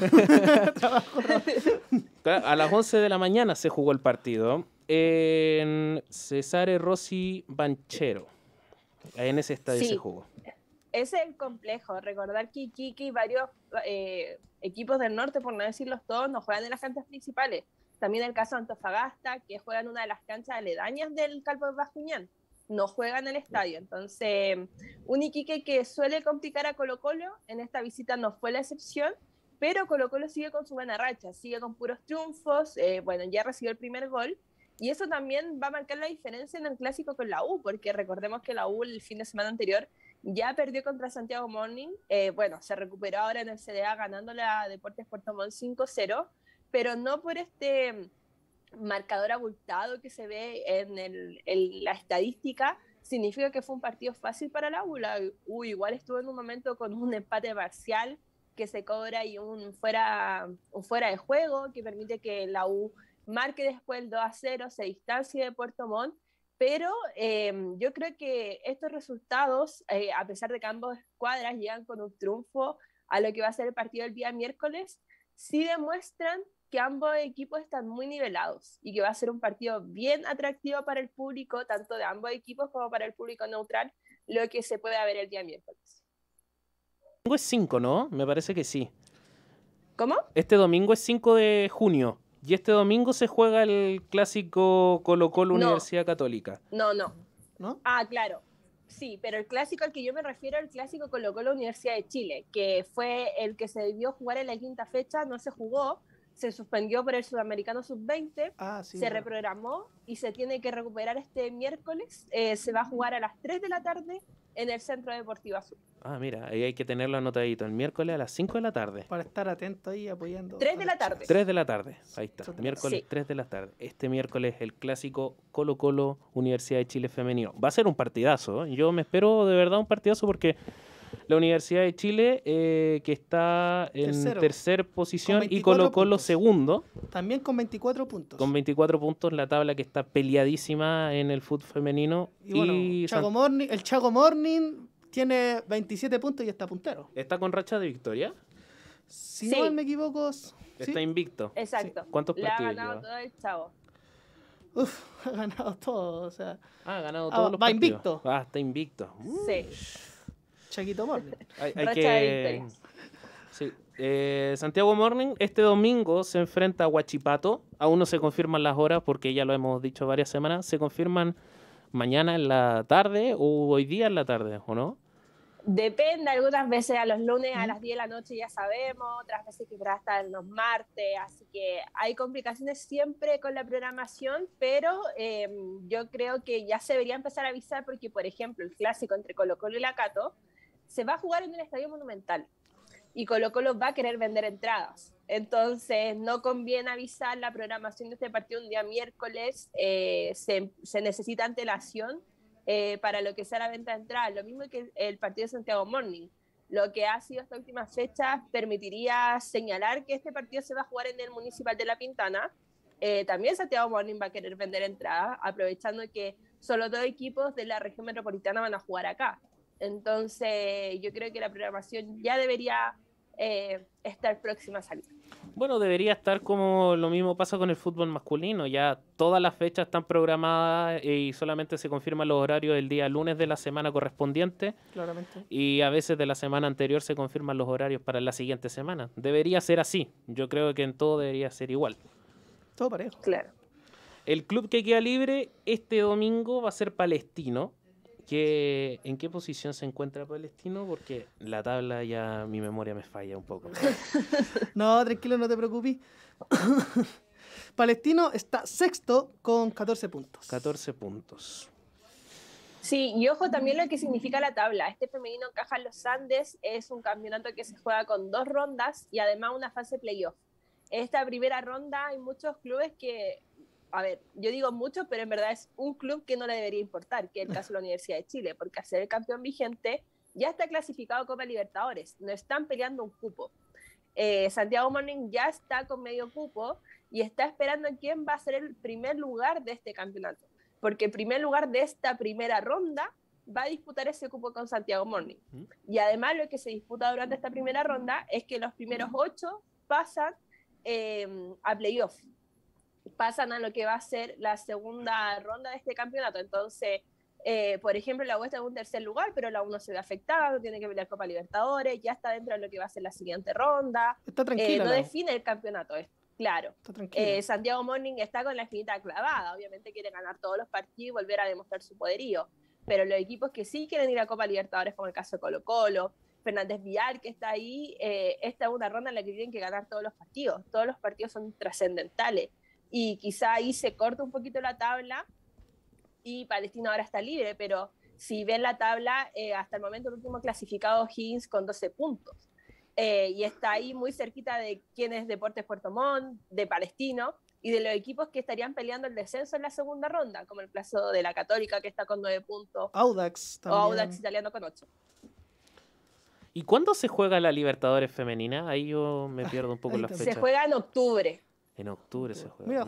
[SPEAKER 2] A las 11 de la mañana se jugó el partido en Cesare Rossi Banchero. En ese estadio se jugó
[SPEAKER 6] es el complejo, recordar que Iquique y varios eh, equipos del norte, por no decirlos todos, no juegan en las canchas principales. También el caso de Antofagasta, que juegan en una de las canchas aledañas del Calvo de Bascuñán, no juega en el estadio. Entonces, un Iquique que suele complicar a Colo Colo, en esta visita no fue la excepción, pero Colo Colo sigue con su buena racha, sigue con puros triunfos, eh, bueno, ya recibió el primer gol, y eso también va a marcar la diferencia en el clásico con la U, porque recordemos que la U el fin de semana anterior ya perdió contra Santiago Morning, eh, bueno, se recuperó ahora en el CDA ganándole la Deportes Puerto Montt 5-0, pero no por este mm, marcador abultado que se ve en, la estadística, significa que fue un partido fácil para la U. La igual estuvo en un momento con un empate parcial que se cobra y un fuera, fuera de juego que permite que la U marque después el 2 0, se distancie de Puerto Montt pero em, yo creo que estos resultados, eh, a pesar de que ambos escuadras llegan con un triunfo a lo que va a ser el partido el día miércoles, sí demuestran que ambos equipos están muy nivelados y que va a ser un partido bien atractivo para el público, tanto de ambos equipos como para el público neutral, lo que se puede ver el día miércoles.
[SPEAKER 2] Domingo es 5, ¿no? Me parece que sí. ¿Cómo? Este domingo es 5 de junio. Y este domingo se juega el clásico Colo Colo Universidad Católica.
[SPEAKER 6] No, no. Ah, claro. Sí, pero el clásico al que yo me refiero, el clásico Colo Colo Universidad de Chile, que fue el que se debió jugar en la quinta fecha, no se jugó, se suspendió por el Sudamericano Sub-20, ah, se reprogramó y se tiene que recuperar este miércoles. Eh, se va a jugar a las 3 de la tarde en el Centro Deportivo Azul.
[SPEAKER 2] Ah, mira, ahí hay que tenerlo anotadito. El miércoles a las 5 de la tarde.
[SPEAKER 1] Para estar atento ahí apoyando. 3 de la tarde. 3
[SPEAKER 2] de la tarde. Ahí está. Miércoles 3 de la tarde. Este miércoles el clásico Colo Colo Universidad de Chile Femenino. Va a ser un partidazo. ¿eh? Yo me espero de verdad un partidazo porque la Universidad de Chile, eh, que está en tercer posición, y colocó los segundos segundo.
[SPEAKER 1] También con 24 puntos.
[SPEAKER 2] Con 24 puntos, la tabla que está peleadísima en el fútbol femenino. Y,
[SPEAKER 1] el chago Morning tiene 27 puntos y está puntero.
[SPEAKER 2] ¿Está con racha de victoria?
[SPEAKER 1] Si no me equivoco... Está
[SPEAKER 2] invicto. Exacto. ¿Cuántos partidos? ha ganado todo
[SPEAKER 1] el Chavo. Uf, ha ganado todo, o sea. Ah, ha ganado todos ah, los va invicto.
[SPEAKER 2] Ah, está invicto. Sí.
[SPEAKER 1] Chaquito Morning. Hay, que...
[SPEAKER 2] Sí. Eh, Santiago Morning este domingo se enfrenta a Huachipato. Aún no se confirman las horas porque ya lo hemos dicho varias semanas. Se confirman mañana en la tarde o hoy día en la tarde, ¿o no?
[SPEAKER 6] Depende, algunas veces a los lunes a las 10 de la noche ya sabemos, otras veces quizás hasta los martes, así que hay complicaciones siempre con la programación, pero em, yo creo que ya se debería empezar a avisar porque, por ejemplo, el clásico entre Colo Colo y Lacato, se va a jugar en el Estadio Monumental y Colo Colo va a querer vender entradas. Entonces, no conviene avisar la programación de este partido un día miércoles, eh, se, necesita antelación eh, para lo que sea la venta de entradas, lo mismo que el partido de Santiago Morning. Lo que ha sido esta última fecha permitiría señalar que este partido se va a jugar en el Municipal de La Pintana. Eh, también Santiago Morning va a querer vender entradas, aprovechando que solo dos equipos de la región metropolitana van a jugar acá. Entonces, yo creo que la programación ya debería eh, estar próxima a salir.
[SPEAKER 2] Bueno, debería estar como lo mismo pasa con el fútbol masculino. Ya todas las fechas están programadas y solamente se confirman los horarios del día lunes de la semana correspondiente. Claramente. Y a veces de la semana anterior se confirman los horarios para la siguiente semana. Debería ser así. Yo creo que en todo debería ser igual.
[SPEAKER 1] Todo parejo. Claro.
[SPEAKER 2] El club que queda libre este domingo va a ser Palestino qué, en qué posición se encuentra Palestino? Porque la tabla ya mi memoria me falla un poco.
[SPEAKER 1] no, tranquilo, no te preocupes. Palestino está sexto con 14 puntos. 14 puntos.
[SPEAKER 6] Sí, y ojo también lo que significa la tabla. Este femenino Caja Los Andes es un campeonato que se juega con dos rondas y además una fase playoff. En esta primera ronda hay muchos clubes que a ver, yo digo mucho, pero en verdad es un club que no le debería importar, que es el caso de la Universidad de Chile, porque al ser el campeón vigente ya está clasificado a Copa Libertadores, no están peleando un cupo. Eh, Santiago Morning ya está con medio cupo y está esperando quién va a ser el primer lugar de este campeonato, porque el primer lugar de esta primera ronda va a disputar ese cupo con Santiago Morning. Y además lo que se disputa durante esta primera ronda es que los primeros ocho pasan eh, a playoffs pasan a lo que va a ser la segunda ronda de este campeonato. Entonces, eh, por ejemplo, la U está en un tercer lugar, pero la uno se ve afectada, no tiene que ver la Copa Libertadores, ya está dentro de lo que va a ser la siguiente ronda. Está eh, tranquilo. no define el campeonato, es claro. Eh, Santiago Morning está con la espinita clavada, obviamente quiere ganar todos los partidos y volver a demostrar su poderío, pero los equipos que sí quieren ir a Copa Libertadores, como el caso de Colo Colo, Fernández Vial, que está ahí, esta es una ronda en la que tienen que ganar todos los partidos, todos los partidos son trascendentales y quizá ahí se corta un poquito la tabla y Palestino ahora está libre, pero si ven la tabla, eh, hasta el momento el último clasificado Higgins con 12 puntos. Eh, y está ahí muy cerquita de quién es Deportes Puerto Montt, de Palestino y de los equipos que estarían peleando el descenso en la segunda ronda, como el plazo de la Católica que está con 9 puntos.
[SPEAKER 1] Audax
[SPEAKER 2] también. O Audax
[SPEAKER 6] italiano con 8.
[SPEAKER 2] ¿Y cuándo se juega la Libertadores femenina? Ahí yo me pierdo un poco la fecha. Se juega
[SPEAKER 6] en octubre.
[SPEAKER 2] En octubre se juega.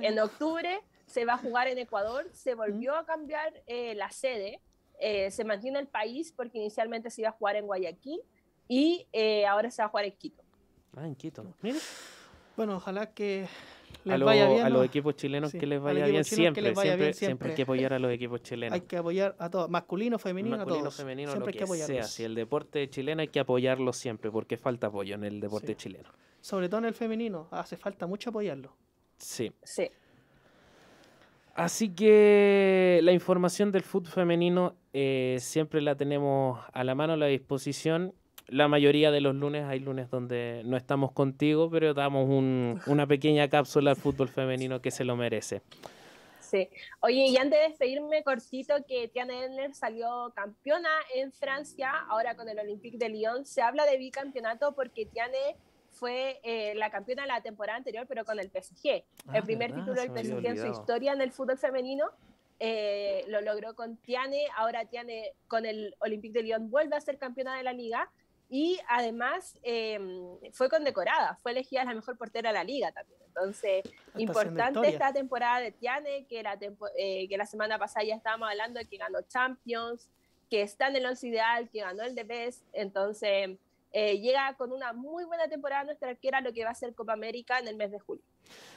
[SPEAKER 6] en octubre se va a jugar en Ecuador. Se volvió a cambiar eh, la sede. Eh, se mantiene el país porque inicialmente se iba a jugar en Guayaquil y eh, ahora se va a jugar
[SPEAKER 1] en Quito. Ah, en Quito. ¿no? Mira. Bueno, ojalá que a, los equipos chilenos que les vaya, bien siempre, siempre, hay que apoyar a los equipos chilenos. Hay que apoyar a todos, masculino, femenino, todos. siempre hay que, que sea. Si
[SPEAKER 2] el deporte chileno hay que apoyarlo siempre, porque falta apoyo en el deporte chileno
[SPEAKER 1] sobre todo en el femenino, hace falta mucho apoyarlo. Sí. Sí.
[SPEAKER 2] Así que la información del fútbol femenino eh, siempre la tenemos a la mano, a la disposición. La mayoría de los lunes, hay lunes donde no estamos contigo, pero damos una pequeña cápsula al fútbol femenino que se lo merece.
[SPEAKER 6] Sí. Oye, y antes de despedirme cortito, que Tiana Edler salió campeona en Francia, ahora con el Olympique de Lyon. Se habla de bicampeonato porque Tiana fue eh, la campeona de la temporada anterior, pero con el PSG. el ah, primer título del PSG en su historia en el fútbol femenino. Eh, lo logró con Tiane, ahora Tiane con el Olympique de Lyon vuelve a ser campeona de la liga y además em, fue condecorada, fue elegida la mejor portera de la liga también. Entonces, importante esta temporada de Tiane, que la, eh, que la semana pasada ya estábamos hablando de que ganó Champions, que está en el once ideal, que ganó el de Best, entonces eh, llega con una muy buena temporada nuestra arquera lo que va a ser Copa América en el mes de julio.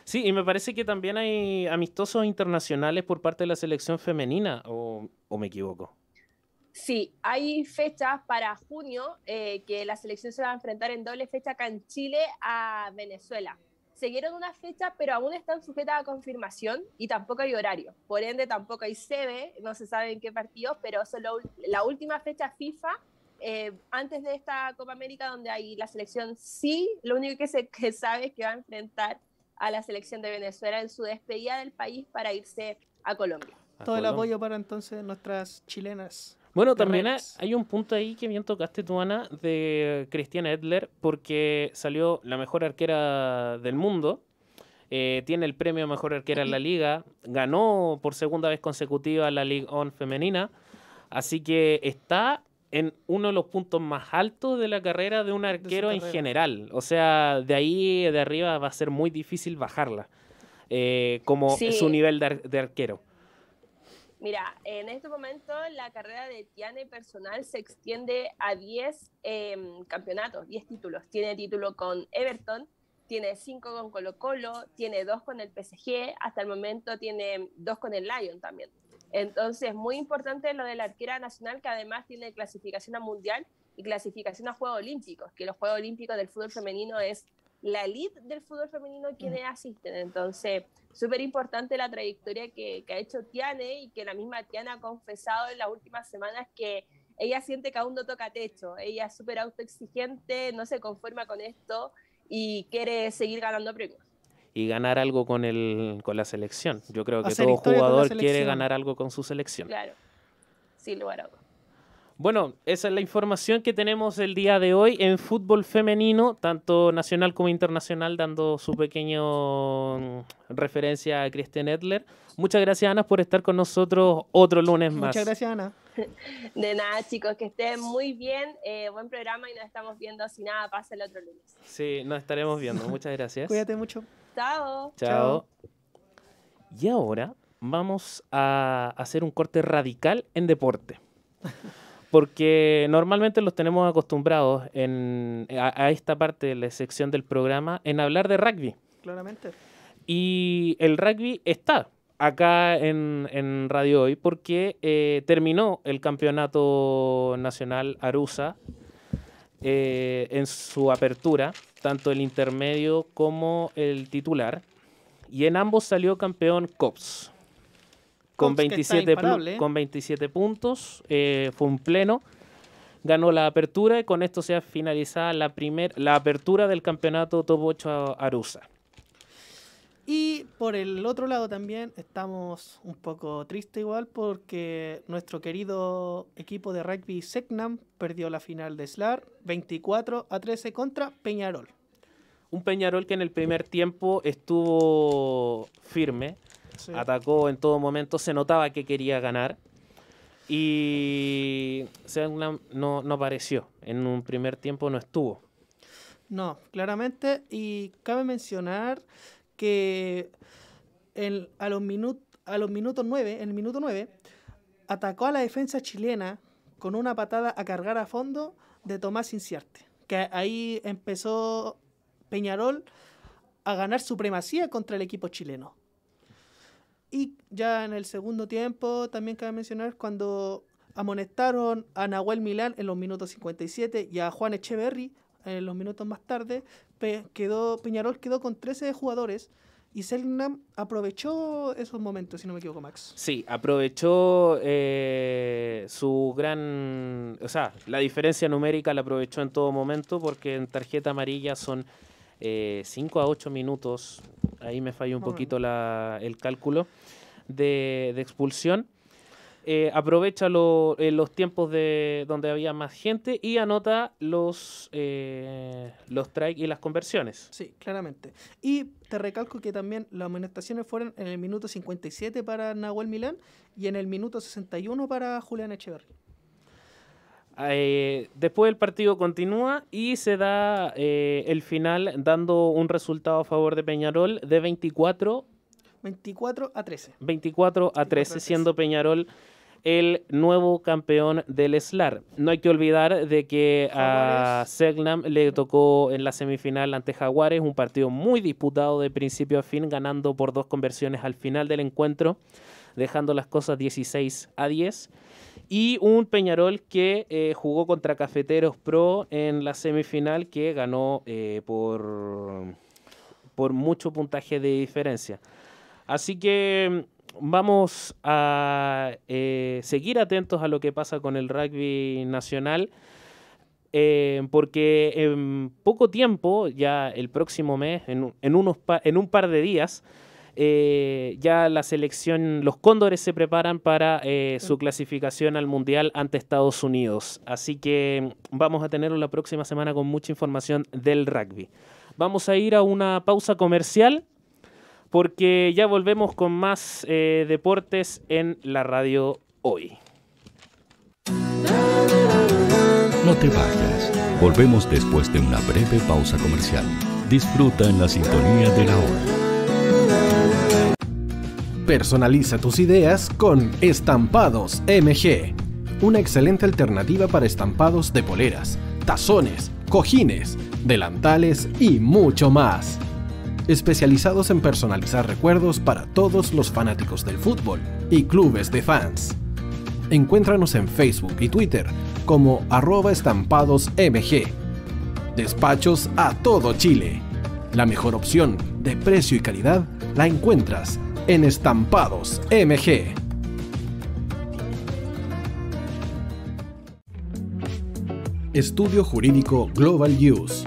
[SPEAKER 2] Sí, y me parece que también hay amistosos internacionales por parte de la selección femenina, o, me equivoco?
[SPEAKER 6] Sí, hay fechas para junio eh, que la selección se va a enfrentar en doble fecha acá en Chile a Venezuela. Seguieron unas fechas, pero aún están sujetas a confirmación y tampoco hay horario. Por ende, tampoco hay sede, no se sabe en qué partidos, pero solo la última fecha FIFA eh, antes de esta Copa América, donde hay la selección sí, lo único que se sabe es que va a enfrentar a la selección de Venezuela en su
[SPEAKER 1] despedida del país para irse a Colombia. Todo el apoyo para entonces nuestras chilenas. Bueno, también
[SPEAKER 2] hay un punto ahí que bien tocaste tu Ana, de Cristiana Edler, porque salió la mejor arquera del mundo. Eh, tiene el premio a mejor arquera en la liga. Ganó por segunda vez consecutiva la Liga On femenina. Así que está en uno de los puntos más altos de la carrera de un arquero en general. O sea, de ahí de arriba va a ser muy difícil bajarla, eh, como su nivel de, arquero.
[SPEAKER 6] Mira, en este momento la carrera de Tiane personal se extiende a 10 em, campeonatos, 10 títulos. Tiene título con Everton, tiene 5 con Colo Colo, tiene 2 con el PSG, hasta el momento tiene 2 con el Lyon también. Entonces, muy importante lo de la arquera nacional, que además tiene clasificación a mundial y clasificación a Juegos Olímpicos, que los Juegos Olímpicos del fútbol femenino es la elite del fútbol femenino quienes mm. asisten. Entonces, súper importante la trayectoria que, ha hecho Tiane y que la misma Tiane ha confesado en las últimas semanas que ella siente que aún no toca techo. Ella es súper autoexigente, no se conforma con esto y quiere seguir ganando premios
[SPEAKER 2] y ganar algo con, el, con la selección. Yo creo que todo jugador quiere ganar algo con su selección.
[SPEAKER 6] Claro, sí lo
[SPEAKER 2] bueno, esa es la información que tenemos el día de hoy en fútbol femenino, tanto nacional como internacional, dando su pequeño mm, referencia a Christian Edler. Muchas gracias, Ana, por estar con nosotros otro lunes más. Muchas
[SPEAKER 1] gracias, Ana.
[SPEAKER 6] De nada, chicos, que estén muy bien. Eh, buen programa y nos estamos viendo. Si nada pasa el otro lunes.
[SPEAKER 2] Sí, nos estaremos viendo. Muchas gracias. Cuídate
[SPEAKER 6] mucho. Chao. Chao.
[SPEAKER 2] Y ahora vamos a hacer un corte radical en deporte. porque normalmente los tenemos acostumbrados a, esta parte de la sección del programa en hablar de rugby. Claramente. Y el rugby está acá en, Radio Hoy porque eh, terminó el campeonato nacional Arusa eh, en su apertura, tanto el intermedio como el titular. Y en ambos salió campeón COPS
[SPEAKER 4] con 27, ¿eh? con
[SPEAKER 2] puntos, eh, fue un pleno, ganó la apertura y con esto se ha finalizado la, primer, la apertura del campeonato Top 8 Arusa.
[SPEAKER 1] Y por el otro lado también estamos un poco tristes igual porque nuestro querido equipo de rugby Segnam, perdió la final de SLAR 24 a 13 contra Peñarol.
[SPEAKER 2] Un Peñarol que en el primer tiempo estuvo firme, atacó en todo momento, se notaba que quería ganar y no, no apareció, en un primer tiempo no estuvo.
[SPEAKER 1] No, claramente, y cabe mencionar que a, los a los minutos 9, en el minuto 9, atacó a la defensa chilena con una patada a cargar a fondo de Tomás Inciarte, que ahí empezó Peñarol a ganar supremacía contra el equipo chileno. Y ya en el segundo tiempo, también cabe mencionar cuando amonestaron a Nahuel Milán en los minutos 57 y a Juan Echeverry en los minutos más tarde, quedó, Peñarol quedó con 13 jugadores. Y Zelnam aprovechó esos momentos, si no me equivoco, Max.
[SPEAKER 2] Sí, aprovechó eh, su gran. O sea, la diferencia numérica la aprovechó en todo momento, porque en tarjeta amarilla son 5 eh, a 8 minutos, ahí me falló un poquito el cálculo, de, expulsión. Eh, aprovecha eh, los tiempos de donde había más gente y anota los, eh, los strikes y las conversiones.
[SPEAKER 1] Sí, claramente. Y te recalco que también las amonestaciones fueron en el minuto 57 para Nahuel Milán y en el minuto 61 para Julián Echeverría.
[SPEAKER 2] Eh, después el partido continúa y se da eh, el final dando un resultado a favor de Peñarol de 24.
[SPEAKER 1] 24 a 13.
[SPEAKER 2] 24 a 13, siendo Peñarol el nuevo campeón del SLAR. No hay que olvidar de que a Segnam le tocó en la semifinal ante Jaguares, un partido muy disputado de principio a fin, ganando por dos conversiones al final del encuentro, dejando las cosas 16 a 10 y un Peñarol que eh, jugó contra Cafeteros Pro en la semifinal que ganó eh, por, por mucho puntaje de diferencia. Así que mm, vamos a eh, seguir atentos a lo que pasa con el rugby nacional. porque en poco tiempo, ya el próximo mes, en, en unos en un par de días, eh, ya la selección, los Cóndores se preparan para eh, su clasificación al Mundial ante Estados Unidos. Así que vamos a tenerlo la próxima semana con mucha información del rugby. Vamos a ir a una pausa comercial porque ya volvemos con más eh, deportes en la radio hoy.
[SPEAKER 4] No te vayas. Volvemos después de una breve pausa comercial. Disfruta en la sintonía de la hora
[SPEAKER 5] Personaliza tus ideas con Estampados MG, una excelente alternativa para estampados de poleras, tazones, cojines, delantales y mucho más. Especializados en personalizar recuerdos para todos los fanáticos del fútbol y clubes de fans. Encuéntranos en Facebook y Twitter como arroba mg Despachos a todo Chile. La mejor opción de precio y calidad la encuentras en Estampados MG. Estudio Jurídico Global Use.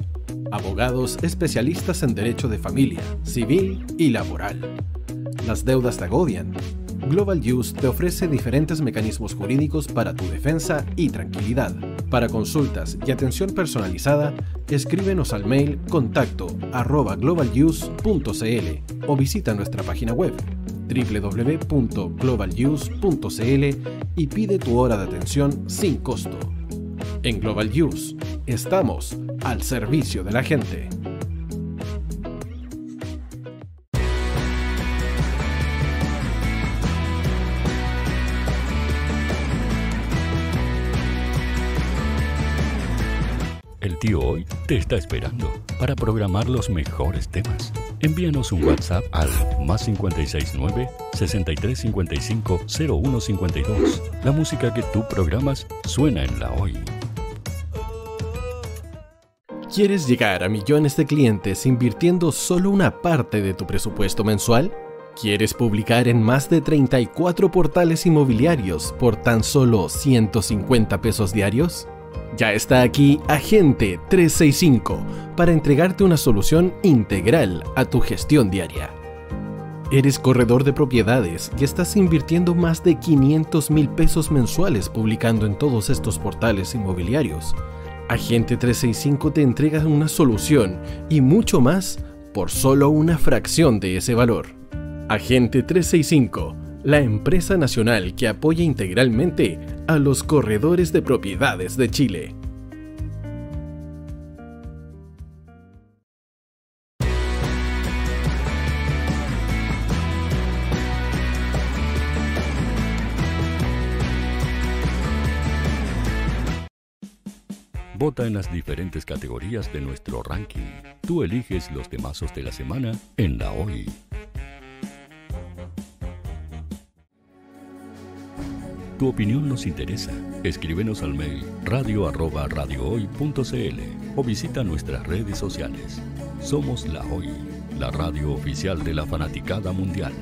[SPEAKER 5] Abogados especialistas en derecho de familia, civil y laboral. Las deudas te agodian Global Use te ofrece diferentes mecanismos jurídicos para tu defensa y tranquilidad. Para consultas y atención personalizada, escríbenos al mail contacto arroba o visita nuestra página web www.globaluse.cl y pide tu hora de atención sin costo. En Global Use, estamos al servicio de la gente.
[SPEAKER 4] tío hoy te está esperando para programar los mejores temas. Envíanos un WhatsApp al más 569-6355-0152. La música que tú programas suena en la hoy. ¿Quieres llegar a
[SPEAKER 5] millones de clientes invirtiendo solo una parte de tu presupuesto mensual? ¿Quieres publicar en más de 34 portales inmobiliarios por tan solo 150 pesos diarios? Ya está aquí Agente 365 para entregarte una solución integral a tu gestión diaria. Eres corredor de propiedades y estás invirtiendo más de 500 mil pesos mensuales publicando en todos estos portales inmobiliarios. Agente 365 te entrega una solución y mucho más por solo una fracción de ese valor. Agente 365 la empresa nacional que apoya integralmente a los corredores de propiedades de Chile.
[SPEAKER 4] Vota en las diferentes categorías de nuestro ranking. Tú eliges los temazos de la semana en la hoy. Tu opinión nos interesa. Escríbenos al mail radio arroba radiohoy.cl o visita nuestras redes sociales. Somos La Hoy, la radio oficial de la fanaticada mundial.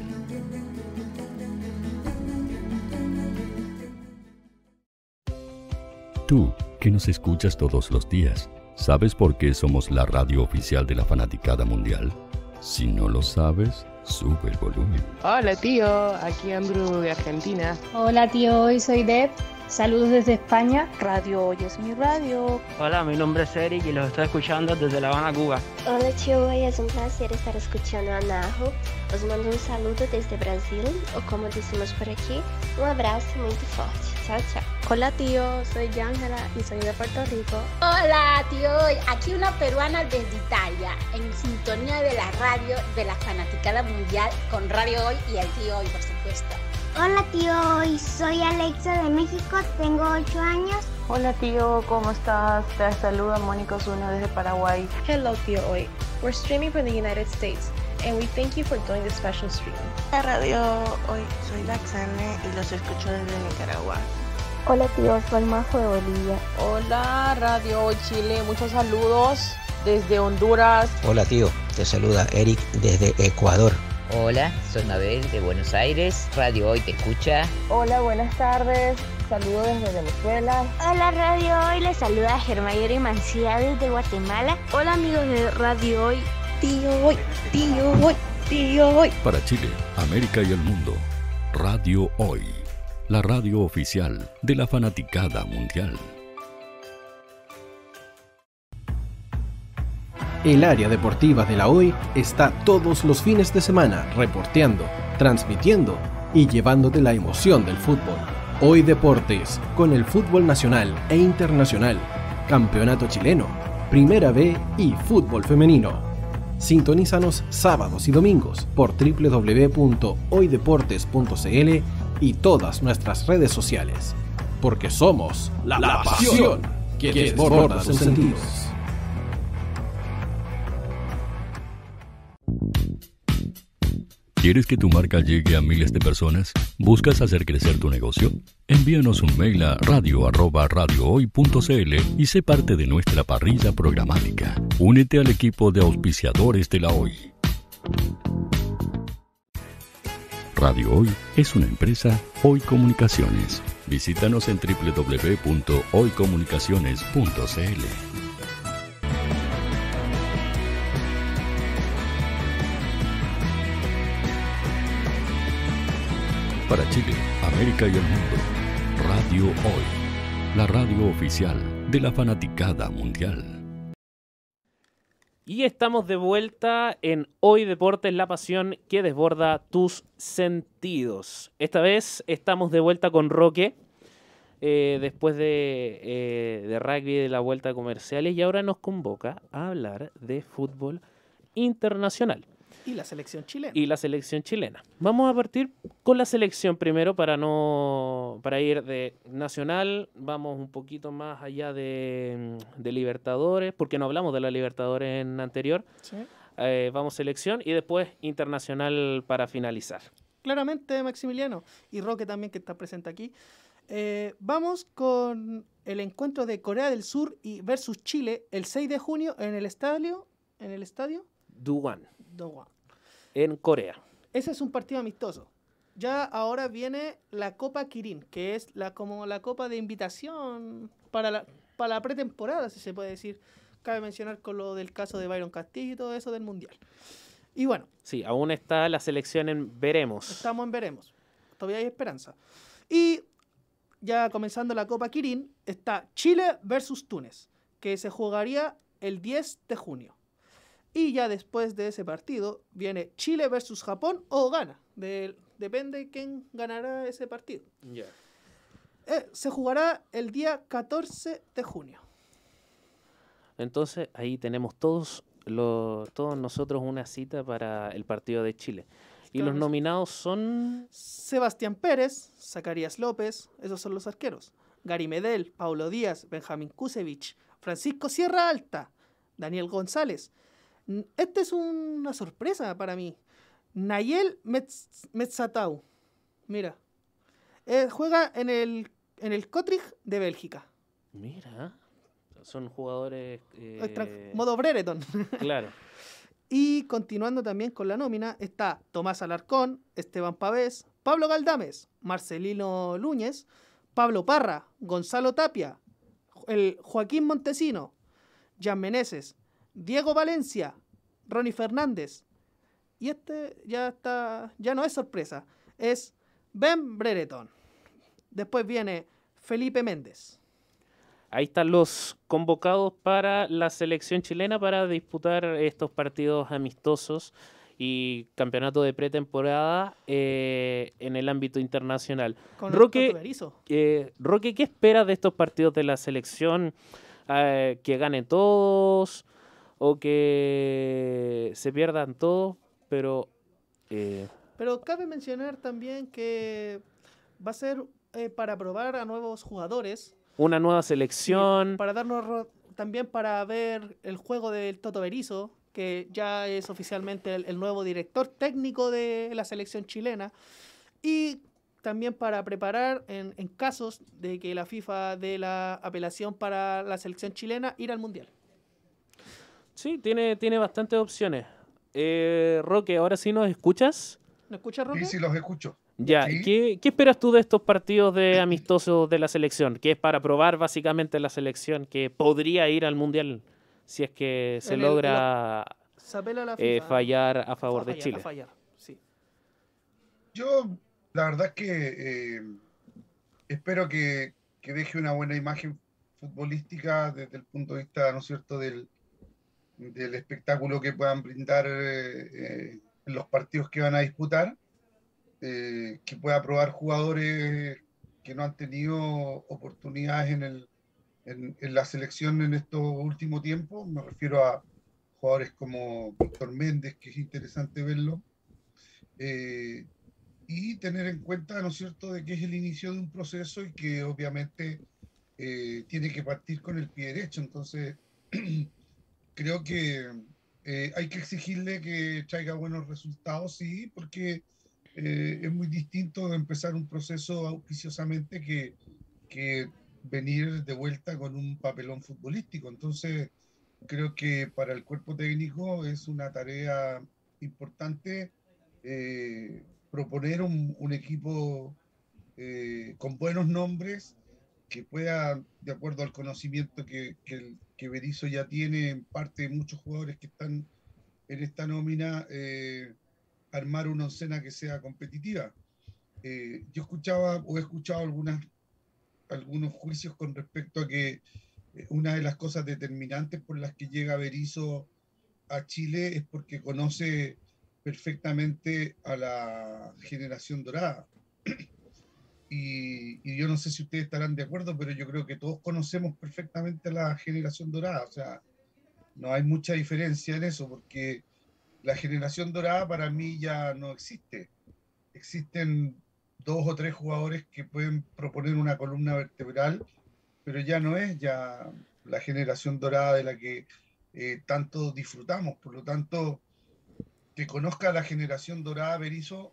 [SPEAKER 4] Tú, que nos escuchas todos los días, ¿sabes por qué somos la radio oficial de la fanaticada mundial? Si no lo sabes, Super volumen.
[SPEAKER 6] Hola tío, aquí Andrew de Argentina. Hola tío, hoy soy Deb. Saludos desde España. Radio Hoy es mi radio.
[SPEAKER 2] Hola, mi nombre es Eric y los estoy escuchando desde La Habana,
[SPEAKER 6] Cuba. Hola tío, hoy es un placer estar escuchando a Najo. Os mando un saludo desde Brasil, o como decimos por aquí, un abrazo muy fuerte. Hola tío, soy Ángela y soy de Puerto Rico. Hola tío, aquí una peruana desde Italia, en sintonía de la radio de la fanaticada mundial con Radio Hoy y el tío Hoy, por supuesto.
[SPEAKER 3] Hola tío, hoy soy Alexa de México, tengo 8
[SPEAKER 6] años. Hola tío, ¿cómo estás? Te saluda Mónica Zuno desde Paraguay. Hello tío, hoy. We're streaming from the United States and we thank you for doing this special stream. Hola radio, hoy soy Laxane y los escucho desde Nicaragua. Hola tío, soy Majo de Bolivia. Hola radio Hoy Chile, muchos saludos desde Honduras.
[SPEAKER 5] Hola tío, te saluda Eric desde Ecuador. Hola,
[SPEAKER 6] soy Mabel de Buenos Aires, Radio Hoy te escucha. Hola, buenas tardes, saludo desde Venezuela. Hola Radio Hoy, les saluda y Mancía desde Guatemala. Hola amigos de Radio Hoy, Tío Tío Tío
[SPEAKER 4] Para Chile, América y el mundo, Radio Hoy, la radio oficial de la fanaticada mundial.
[SPEAKER 5] El área deportiva de la Hoy está todos los fines de semana reporteando, transmitiendo y llevándote la emoción del fútbol. Hoy Deportes, con el fútbol nacional e internacional, campeonato chileno, primera B y fútbol femenino. Sintonízanos sábados y domingos por www.hoydeportes.cl y todas nuestras redes sociales, porque somos la, pasión que, que desborda sus sentidos.
[SPEAKER 4] ¿Quieres que tu marca llegue a miles de personas? ¿Buscas hacer crecer tu negocio? Envíanos un mail a radio@radiohoy.cl y sé parte de nuestra parrilla programática. Únete al equipo de auspiciadores de la Hoy. Radio Hoy es una empresa Hoy Comunicaciones. Visítanos en www.hoycomunicaciones.cl. Para Chile, América y el mundo, Radio Hoy, la radio oficial de la fanaticada mundial.
[SPEAKER 2] Y estamos de vuelta en Hoy Deportes, la pasión que desborda tus sentidos. Esta vez estamos de vuelta con Roque, eh, después de, rugby eh, de rugby, de la vuelta comerciales, y ahora nos convoca a hablar de fútbol internacional.
[SPEAKER 1] Y la selección chilena.
[SPEAKER 2] Y la selección chilena. Vamos a partir con la selección primero para no para ir de nacional, vamos un poquito más allá de, Libertadores, porque no hablamos de la Libertadores en anterior. Eh, vamos selección y después internacional para finalizar.
[SPEAKER 1] Claramente, Maximiliano y Roque también que está presente aquí. Eh, vamos con el encuentro de Corea del Sur y versus Chile el 6 de junio en el estadio en el estadio Duwan. Duwan en Corea. Ese es un partido amistoso. Ya ahora viene la Copa Kirin, que es la, como la copa de invitación para la, para la pretemporada, si se puede decir. Cabe mencionar con lo del caso de Byron Castillo y todo eso del Mundial. Y bueno.
[SPEAKER 2] Sí, aún está la selección en veremos.
[SPEAKER 1] Estamos en veremos. Todavía hay esperanza. Y ya comenzando la Copa Kirin, está Chile versus Túnez, que se jugaría el 10 de junio. Y ya después de ese partido viene Chile versus Japón o gana De, depende quién ganará ese partido.
[SPEAKER 2] Eh,
[SPEAKER 1] se jugará el día 14 de junio.
[SPEAKER 2] Entonces ahí tenemos todos, todos nosotros una cita para el partido de Chile. Y los nominados
[SPEAKER 1] son... Sebastián Pérez, Zacarías López, esos son los arqueros. Gary Medel, Paulo Díaz, Benjamín Kusevich, Francisco Sierra Alta, Daniel González, esta es una sorpresa para mí. Nayel Metzatau. Mira. Eh, juega en el, en el Cotrich de Bélgica.
[SPEAKER 2] Mira. Son jugadores. Eh, modo Brereton.
[SPEAKER 1] Claro. y continuando también con la nómina, está Tomás Alarcón, Esteban Pavés, Pablo Galdames, Marcelino Lúñez, Pablo Parra, Gonzalo Tapia, el Joaquín Montesino, Jan Meneses, Diego Valencia, Ronnie Fernández. Y este ya está, ya no es sorpresa, es Ben Brereton. Después viene Felipe Méndez.
[SPEAKER 2] Ahí están los convocados para la selección chilena para disputar estos partidos amistosos y campeonato de pretemporada eh, en el ámbito internacional. Con Roque, eh, Roque, ¿qué esperas de estos partidos de la selección? Eh, ¿Que gane todos? o que se pierdan todo, pero... Eh,
[SPEAKER 1] pero cabe mencionar también que va a ser eh, para probar a nuevos jugadores.
[SPEAKER 2] Una nueva selección.
[SPEAKER 1] Para darnos también para ver el juego del Toto Berizo, que ya es oficialmente el, nuevo director técnico de la selección chilena. Y también para preparar en, en, casos de que la FIFA dé la apelación para la selección chilena ir al Mundial. Sí, tiene,
[SPEAKER 2] tiene bastantes opciones. Eh, Roque, ahora sí nos escuchas.
[SPEAKER 1] ¿Nos escuchas, Roque? Sí, sí, los
[SPEAKER 5] escucho.
[SPEAKER 2] Ya, ¿Qué, esperas tú de estos partidos de amistosos de la selección? Que es para probar básicamente la selección que podría ir al Mundial si es que se logra eh, fallar a favor de Chile. A
[SPEAKER 3] fallar, sí. Yo, la verdad es que eh, espero que deje una buena imagen futbolística desde el punto de vista, ¿no es cierto?, del, del espectáculo que puedan brindar en eh, eh, los partidos que van a disputar, eh, que pueda probar jugadores que no han tenido oportunidades en, la selección en estos últimos tiempos. Me refiero a jugadores como Víctor Méndez, que es interesante verlo. y tener en cuenta, ¿no es cierto?, de que es el inicio de un proceso y que obviamente tiene que partir con el pie derecho. Entonces, creo que eh, hay que exigirle que traiga buenos resultados, sí, porque eh, es muy distinto empezar un proceso auspiciosamente que, venir de vuelta con un papelón futbolístico. Entonces, creo que para el cuerpo técnico es una tarea importante eh, proponer un, equipo con buenos nombres que pueda, de acuerdo al conocimiento que, que, ya tiene, en parte de muchos jugadores que están en esta nómina, eh, armar una oncena que sea competitiva. Eh, yo escuchaba o he escuchado algunas, algunos juicios con respecto a que eh, una de las cosas determinantes por las que llega Berizzo a Chile es porque conoce perfectamente a la generación dorada. Y, yo no sé si ustedes estarán de acuerdo, pero yo creo que todos conocemos perfectamente la generación dorada, o sea, no hay mucha diferencia en eso, porque la generación dorada para mí ya no existe. Existen dos o tres jugadores que pueden proponer una columna vertebral, pero ya no es ya la generación dorada de la que eh, tanto disfrutamos. Por lo tanto, que conozca la generación dorada Berizo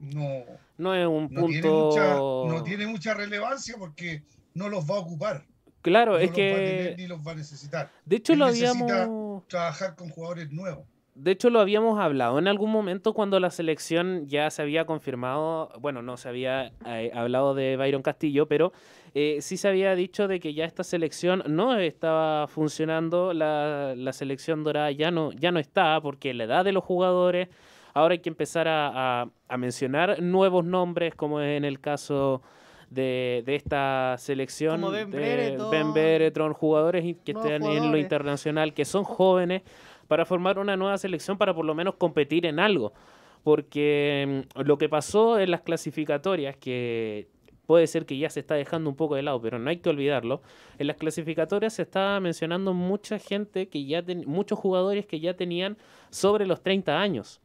[SPEAKER 3] no,
[SPEAKER 2] no es un punto. no
[SPEAKER 3] tiene mucha relevancia porque no los va a ocupar.
[SPEAKER 2] Claro, es que. Va a ni
[SPEAKER 3] los va a necesitar. De hecho, lo habíamos. Trabajar con jugadores nuevos.
[SPEAKER 2] De hecho, lo habíamos hablado en algún momento cuando la selección ya se había confirmado, bueno, no se había eh, hablado de Byron Castillo, pero eh, sí se había dicho de que ya esta selección no estaba funcionando, la, selección dorada ya no, ya no está, porque la edad de los jugadores, Ahora hay que empezar a, mencionar nuevos nombres, como es en el caso de, esta selección. Como ben, de, jugadores que estén en lo internacional, que son jóvenes, para formar una nueva selección, para por lo menos competir en algo. Porque mm, lo que pasó en las clasificatorias, que puede ser que ya se está dejando un poco de lado, pero no hay que olvidarlo. En las clasificatorias se estaba mencionando mucha gente que ya muchos jugadores que ya tenían sobre los 30 años.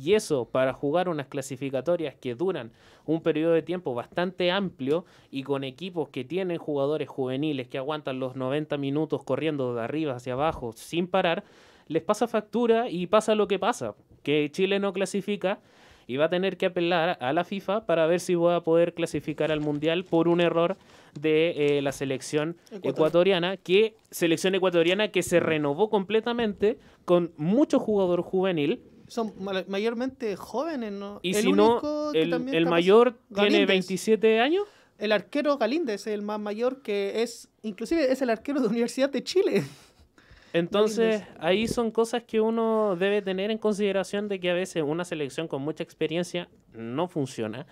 [SPEAKER 2] Y eso para jugar unas clasificatorias que duran un periodo de tiempo bastante amplio y con equipos que tienen jugadores juveniles que aguantan los 90 minutos corriendo de arriba hacia abajo sin parar, les pasa factura y pasa lo que pasa, que Chile no clasifica y va a tener que apelar a la FIFA para ver si va a poder clasificar al Mundial por un error de eh, la selección ecuatoriana, que selección ecuatoriana que se renovó completamente
[SPEAKER 1] con mucho jugador juvenil son mayormente jóvenes, ¿no? Y el si no, el, mayor tiene 27 años. El arquero Galíndez es el más mayor que es, inclusive es el arquero de Universidad de Chile.
[SPEAKER 2] Entonces, ahí son cosas que uno debe tener en consideración de que a veces una selección con mucha experiencia no funciona.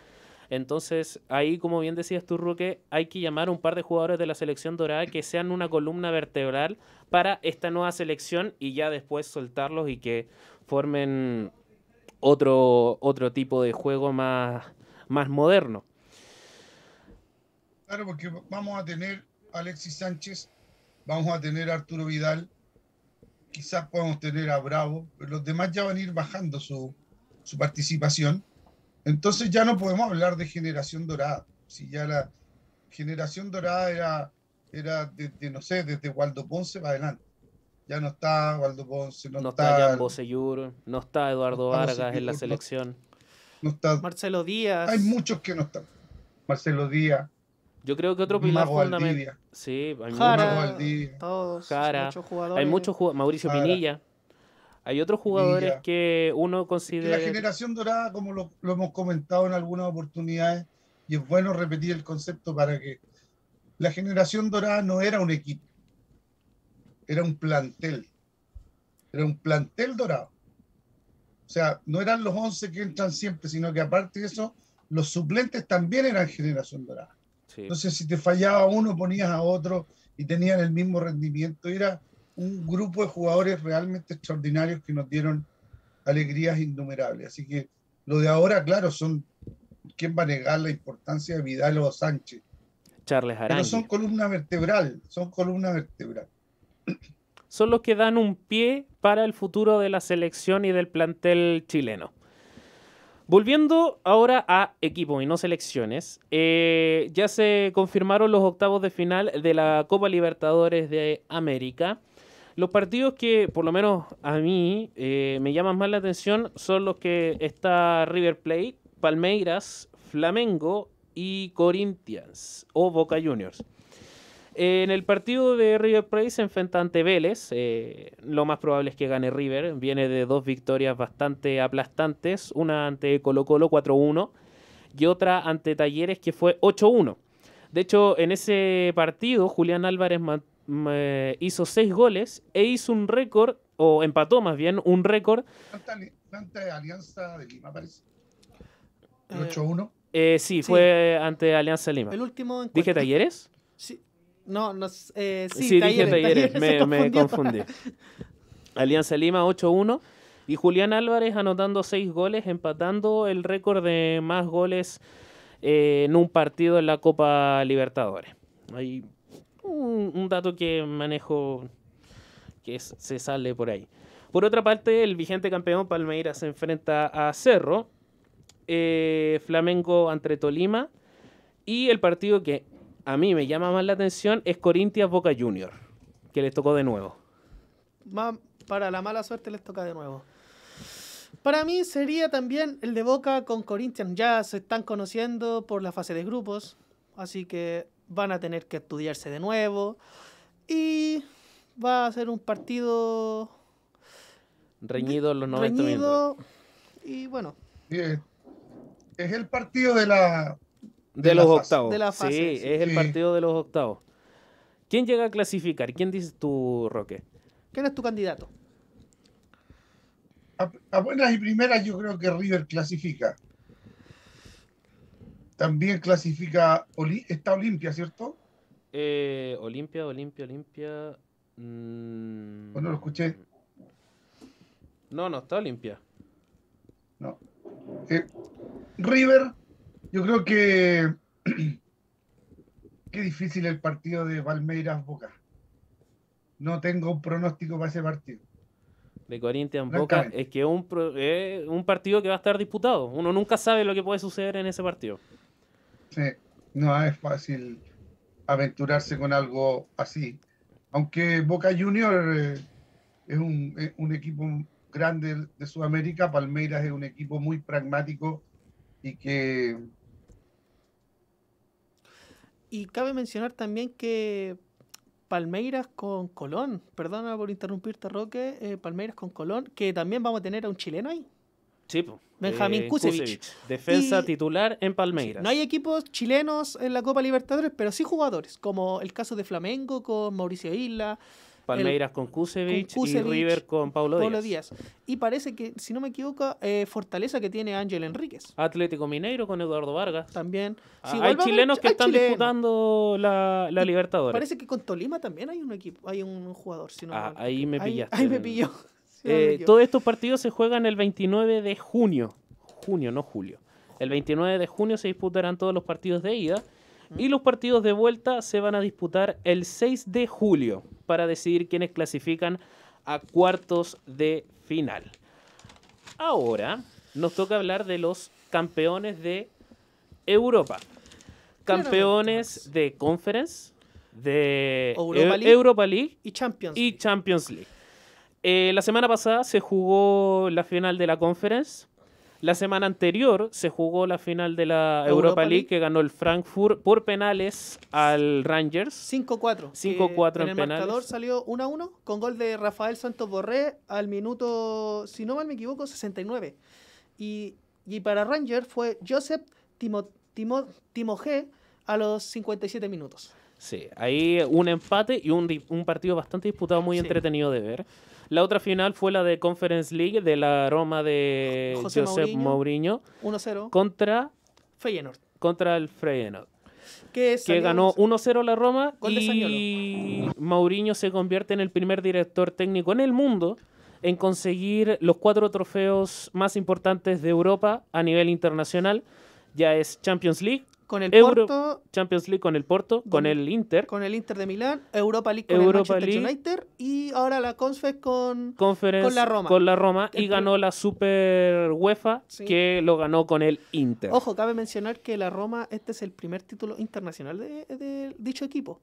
[SPEAKER 2] Entonces, ahí, como bien decías tú, Roque, hay que llamar a un par de jugadores de la selección dorada que sean una columna vertebral para esta nueva selección y ya después soltarlos y que formen otro, otro tipo de juego más, más moderno.
[SPEAKER 3] Claro, porque vamos a tener Alexis Sánchez, vamos a tener Arturo Vidal, quizás podemos tener a Bravo, pero los demás ya van a ir bajando su, su participación. Entonces ya no podemos hablar de generación dorada. Si ya la generación dorada era, era no sé, desde Waldo Ponce para adelante. Ya no está Waldo Ponce, no, está, no está
[SPEAKER 2] Eduardo Vargas en la selección.
[SPEAKER 1] No, está Marcelo Díaz. Hay muchos que no están. Marcelo Díaz.
[SPEAKER 2] Yo creo que otro pilar fundamental. Sí, hay
[SPEAKER 3] muchos. Todos, Hay muchos
[SPEAKER 2] jugadores. Mauricio Pinilla. Hay otros jugadores que uno considera. la generación
[SPEAKER 3] dorada, como lo hemos comentado en algunas oportunidades, y es bueno repetir el concepto para que la generación dorada no era un equipo era un plantel, era un plantel dorado. O sea, no eran los 11 que entran siempre, sino que aparte de eso, los suplentes también eran generación dorada. Entonces, si te fallaba uno, ponías a otro y tenían el mismo rendimiento. Era un grupo de jugadores realmente extraordinarios que nos dieron alegrías innumerables. Así que lo de ahora, claro, son quién va a negar la importancia de Vidal o Sánchez.
[SPEAKER 2] Charles Pero son
[SPEAKER 3] columna vertebral, son columna vertebral son los que dan un
[SPEAKER 2] pie para el futuro de la selección y del plantel chileno. Volviendo ahora a equipo y no selecciones, eh, ya se confirmaron los octavos de final de la Copa Libertadores de América. Los partidos que, por lo menos a mí, eh, me llaman más la atención son los que está River Plate, Palmeiras, Flamengo y Corinthians o Boca Juniors en el partido de River Plate se enfrenta ante Vélez. Eh, lo más probable es que gane River. Viene de dos victorias bastante aplastantes. Una ante Colo Colo 4-1 y otra ante Talleres que fue 8-1. De hecho, en ese partido Julián Álvarez hizo seis goles e hizo un récord, o empató más bien, un récord.
[SPEAKER 3] Ante Alianza de Lima, parece. 8-1.
[SPEAKER 2] Eh, eh sí, fue ante Alianza Lima. El último ¿Dije Talleres?
[SPEAKER 1] Sí, no, no eh, sí, sí dije
[SPEAKER 2] me, confundí. Alianza Lima 8-1 y Julián Álvarez anotando 6 goles, empatando el récord de más goles eh, en un partido en la Copa Libertadores. Hay un, dato que manejo que se sale por ahí. Por otra parte, el vigente campeón Palmeiras se enfrenta a Cerro, eh, Flamengo ante Tolima y el partido que a mí me llama más la atención es corinthians Boca Junior, que les tocó de nuevo.
[SPEAKER 1] para la mala suerte les toca de nuevo. Para mí sería también el de Boca con Corinthians. Ya se están conociendo por la fase de grupos, así que van a tener que estudiarse de nuevo. Y va a ser un partido...
[SPEAKER 2] Reñido los 90
[SPEAKER 3] Y bueno. Bien. Es el partido de la
[SPEAKER 2] de, los octavos. sí, es el partido de los octavos. ¿Quién llega a clasificar? ¿Quién dice tú, Roque?
[SPEAKER 3] ¿Quién es tu candidato? A, buenas y primeras yo creo que River clasifica. También clasifica, está Olimpia, ¿cierto?
[SPEAKER 2] Eh, Olimpia, Olimpia, Olimpia.
[SPEAKER 3] Mm. ¿O no lo escuché?
[SPEAKER 2] No, no, está Olimpia.
[SPEAKER 3] No. Eh, River, yo creo que qué difícil el partido de Palmeiras Boca. No tengo un pronóstico para ese partido.
[SPEAKER 2] De Corinthians Boca es que un es eh, un partido que va a estar disputado. Uno nunca sabe lo que puede suceder en ese partido.
[SPEAKER 3] Sí, no es fácil aventurarse con algo así. Aunque Boca Junior eh, es, es eh, un equipo grande de Sudamérica, Palmeiras es un equipo muy pragmático y que
[SPEAKER 1] y cabe mencionar también que Palmeiras con Colón, perdona por interrumpirte, Roque, eh, Palmeiras con Colón, que también vamos a tener a un chileno ahí.
[SPEAKER 2] Sí, Benjamín eh, Defensa titular en Palmeiras. no hay
[SPEAKER 1] equipos chilenos en la Copa Libertadores, pero sí jugadores, como el caso de Flamengo con Mauricio Isla, Palmeiras con, Kusevich y River
[SPEAKER 2] con Paulo, Díaz.
[SPEAKER 1] Y parece que, si no me equivoco, eh, Fortaleza que tiene Ángel Enríquez. Atlético Mineiro con Eduardo Vargas. También. Ah, hay chilenos que están
[SPEAKER 2] disputando la, la Libertadores. Parece que
[SPEAKER 1] con Tolima también hay un equipo, hay un jugador. Si ah,
[SPEAKER 2] ahí me pillaste. Ahí, me pilló.
[SPEAKER 1] Eh, todos
[SPEAKER 2] estos partidos se juegan el 29 de junio. Junio, no julio. El 29 de junio se disputarán todos los partidos de ida y los partidos de vuelta se van a disputar el 6 de julio para decidir quiénes clasifican a cuartos de final. Ahora nos toca hablar de los campeones de Europa. Campeones de Conference, de Europa
[SPEAKER 1] League, y Champions League.
[SPEAKER 2] Y Champions League. Eh, la semana pasada se jugó la final de la Conference la semana anterior se jugó la final de la Europa, League, que ganó el Frankfurt por penales al
[SPEAKER 1] Rangers. 5-4. 5-4 en, en el marcador salió 1-1 con gol de Rafael Santos Borré al minuto, si no mal me equivoco, 69. Y, y para Rangers fue Joseph Timo, Timo, G a los 57 minutos.
[SPEAKER 2] Sí, ahí un empate y un, partido bastante disputado, muy entretenido de ver. La otra final fue la de Conference League de la Roma de Josep Mourinho. 1-0. Contra. Feyenoord. Contra el Feyenoord.
[SPEAKER 1] Que, ganó
[SPEAKER 2] 1-0 la Roma y Mourinho se convierte en el primer director técnico en el mundo en conseguir los cuatro trofeos más importantes de Europa a nivel internacional. Ya es Champions League, con el Porto, Champions League con el Porto, con, el Inter,
[SPEAKER 1] con el Inter de Milán, Europa League con Europa el y ahora la Conference con, la Roma. Con la Roma y ganó
[SPEAKER 2] la Super UEFA que lo ganó con el Inter. Ojo,
[SPEAKER 1] cabe mencionar que la Roma este es el primer título internacional de, dicho equipo.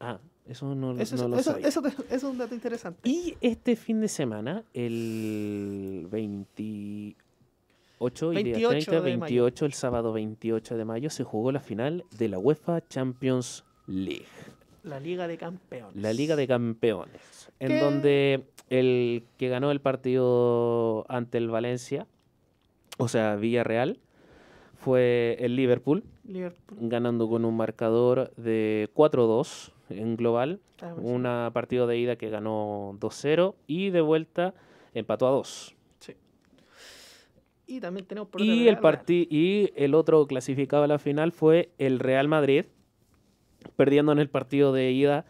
[SPEAKER 2] Ah, eso no, lo eso, Eso,
[SPEAKER 1] es un dato interesante. Y este fin
[SPEAKER 2] de semana, el 20... 8 y 28, 28 el sábado 28 de mayo se jugó la final de la UEFA Champions League.
[SPEAKER 1] La Liga de Campeones.
[SPEAKER 2] La Liga de Campeones. En donde el que ganó el partido ante el Valencia, o sea, Villarreal, fue el Liverpool, ganando con un marcador de 4-2 en global. Ah, un partido de ida que ganó 2-0 y de vuelta empató a 2.
[SPEAKER 1] Y también tenemos por y el,
[SPEAKER 2] y el otro clasificado a la final fue el Real Madrid, perdiendo en el partido de ida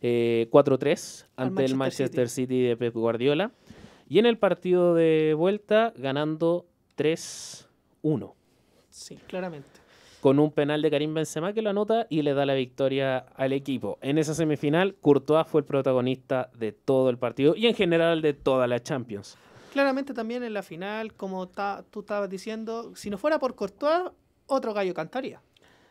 [SPEAKER 2] 4-3 eh, ante el Manchester City. de Pep Guardiola. Y en el partido de vuelta ganando 3-1.
[SPEAKER 1] Sí, claramente.
[SPEAKER 2] Con un penal de Karim Benzema que lo anota y le da la victoria al equipo. En esa semifinal, Courtois fue el protagonista de todo el partido y en general de toda la Champions
[SPEAKER 1] claramente también en la final, como tú estabas diciendo, si no fuera por Courtois, otro gallo cantaría.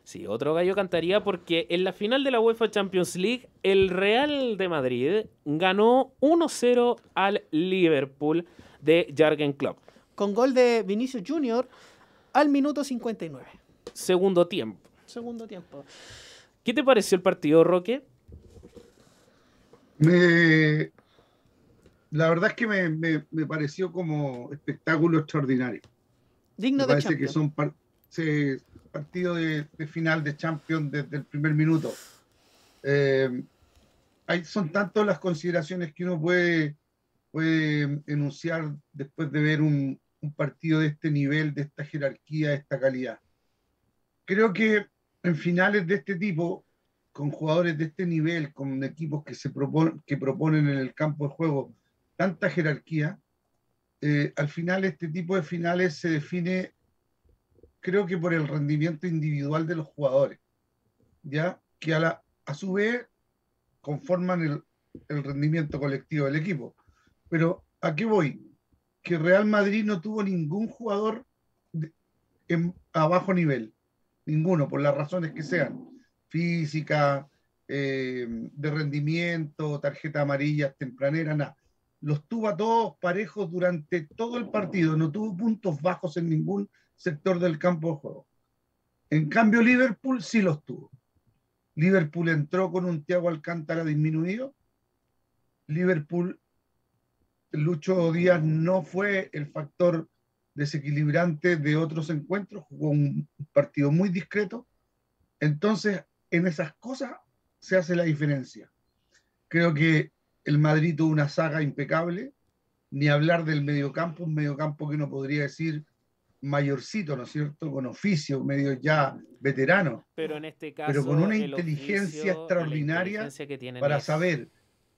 [SPEAKER 2] Sí, otro gallo cantaría porque en la final de la UEFA Champions League, el Real de Madrid ganó 1-0 al Liverpool de Jürgen Klopp. Con gol de Vinicius Jr.
[SPEAKER 1] al minuto 59.
[SPEAKER 2] Segundo tiempo.
[SPEAKER 1] Segundo tiempo.
[SPEAKER 2] ¿Qué te pareció
[SPEAKER 3] el partido, Roque? Me, la verdad es que me, pareció como espectáculo extraordinario.
[SPEAKER 1] Digno de de parece que son
[SPEAKER 3] partidos partido de, final de Champions desde el primer minuto. Eh, hay, son tantas las consideraciones que uno puede, puede enunciar después de ver un, partido de este nivel, de esta jerarquía, de esta calidad. Creo que en finales de este tipo, con jugadores de este nivel, con equipos que se que proponen en el campo de juego tanta jerarquía, eh, al final este tipo de finales se define, creo que por el rendimiento individual de los jugadores, ¿ya? Que a, la, a su vez conforman el, rendimiento colectivo del equipo. Pero, ¿a qué voy? Que Real Madrid no tuvo ningún jugador en, a bajo nivel, ninguno, por las razones que sean, física, eh, de rendimiento, tarjeta amarilla, tempranera, nada los tuvo a todos parejos durante todo el partido, no tuvo puntos bajos en ningún sector del campo de juego. En cambio, Liverpool sí los tuvo. Liverpool entró con un Thiago Alcántara disminuido. Liverpool, Lucho Díaz no fue el factor desequilibrante de otros encuentros, jugó un partido muy discreto. Entonces, en esas cosas se hace la diferencia. Creo que el Madrid tuvo una saga impecable, ni hablar del mediocampo, un mediocampo que uno podría decir mayorcito, ¿no es cierto? Con oficio, medio ya veterano. Pero este con una inteligencia extraordinaria
[SPEAKER 2] para saber,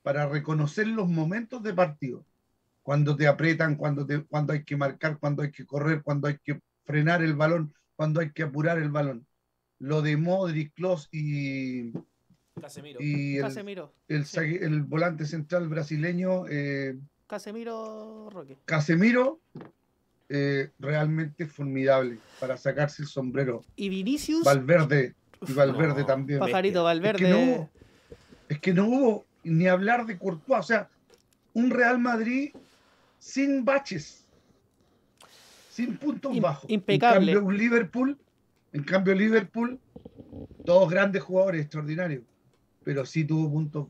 [SPEAKER 3] para reconocer los momentos de partido. Cuando te apretan, cuando, te, cuando hay que marcar, cuando hay que correr, cuando hay que frenar el balón, cuando hay que apurar el balón. Lo de Modric, Klos y, Casemiro. Y el, volante central brasileño. Eh,
[SPEAKER 1] Casemiro Roque.
[SPEAKER 3] Casemiro, eh, realmente formidable para sacarse el sombrero. Y Vinicius. Valverde. Y Valverde también. Pajarito Valverde. Es que, no hubo, ni hablar de Courtois. O sea, un Real Madrid sin baches. Sin puntos bajos. Impecable. En cambio, Liverpool. En cambio, Liverpool. Dos grandes jugadores extraordinarios pero sí tuvo puntos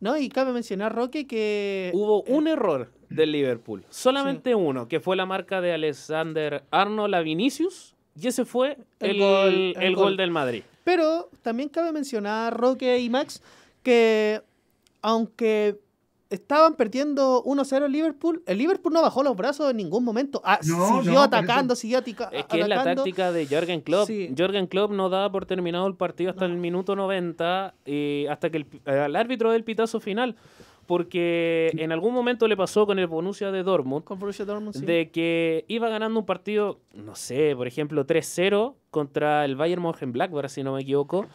[SPEAKER 1] No, y cabe mencionar, Roque, que hubo un eh, error
[SPEAKER 2] del Liverpool, solamente uno, que fue la marca de Alexander Arnold a Vinicius, y ese fue el, gol, gol, del Madrid.
[SPEAKER 1] Pero también cabe mencionar, Roque y Max, que aunque estaban perdiendo 1-0 Liverpool, el Liverpool no bajó los brazos en ningún momento. Ah, siguió atacando, siguió atacando. Es que es la táctica
[SPEAKER 2] de Jürgen Klopp. Klopp no daba por terminado el partido hasta el minuto 90, y eh, hasta que el, árbitro del pitazo final porque en algún momento le pasó con el Borussia de Dortmund, de que iba ganando un partido, no sé, por ejemplo 3-0 contra el Bayern Mönchengladbach, si no me equivoco,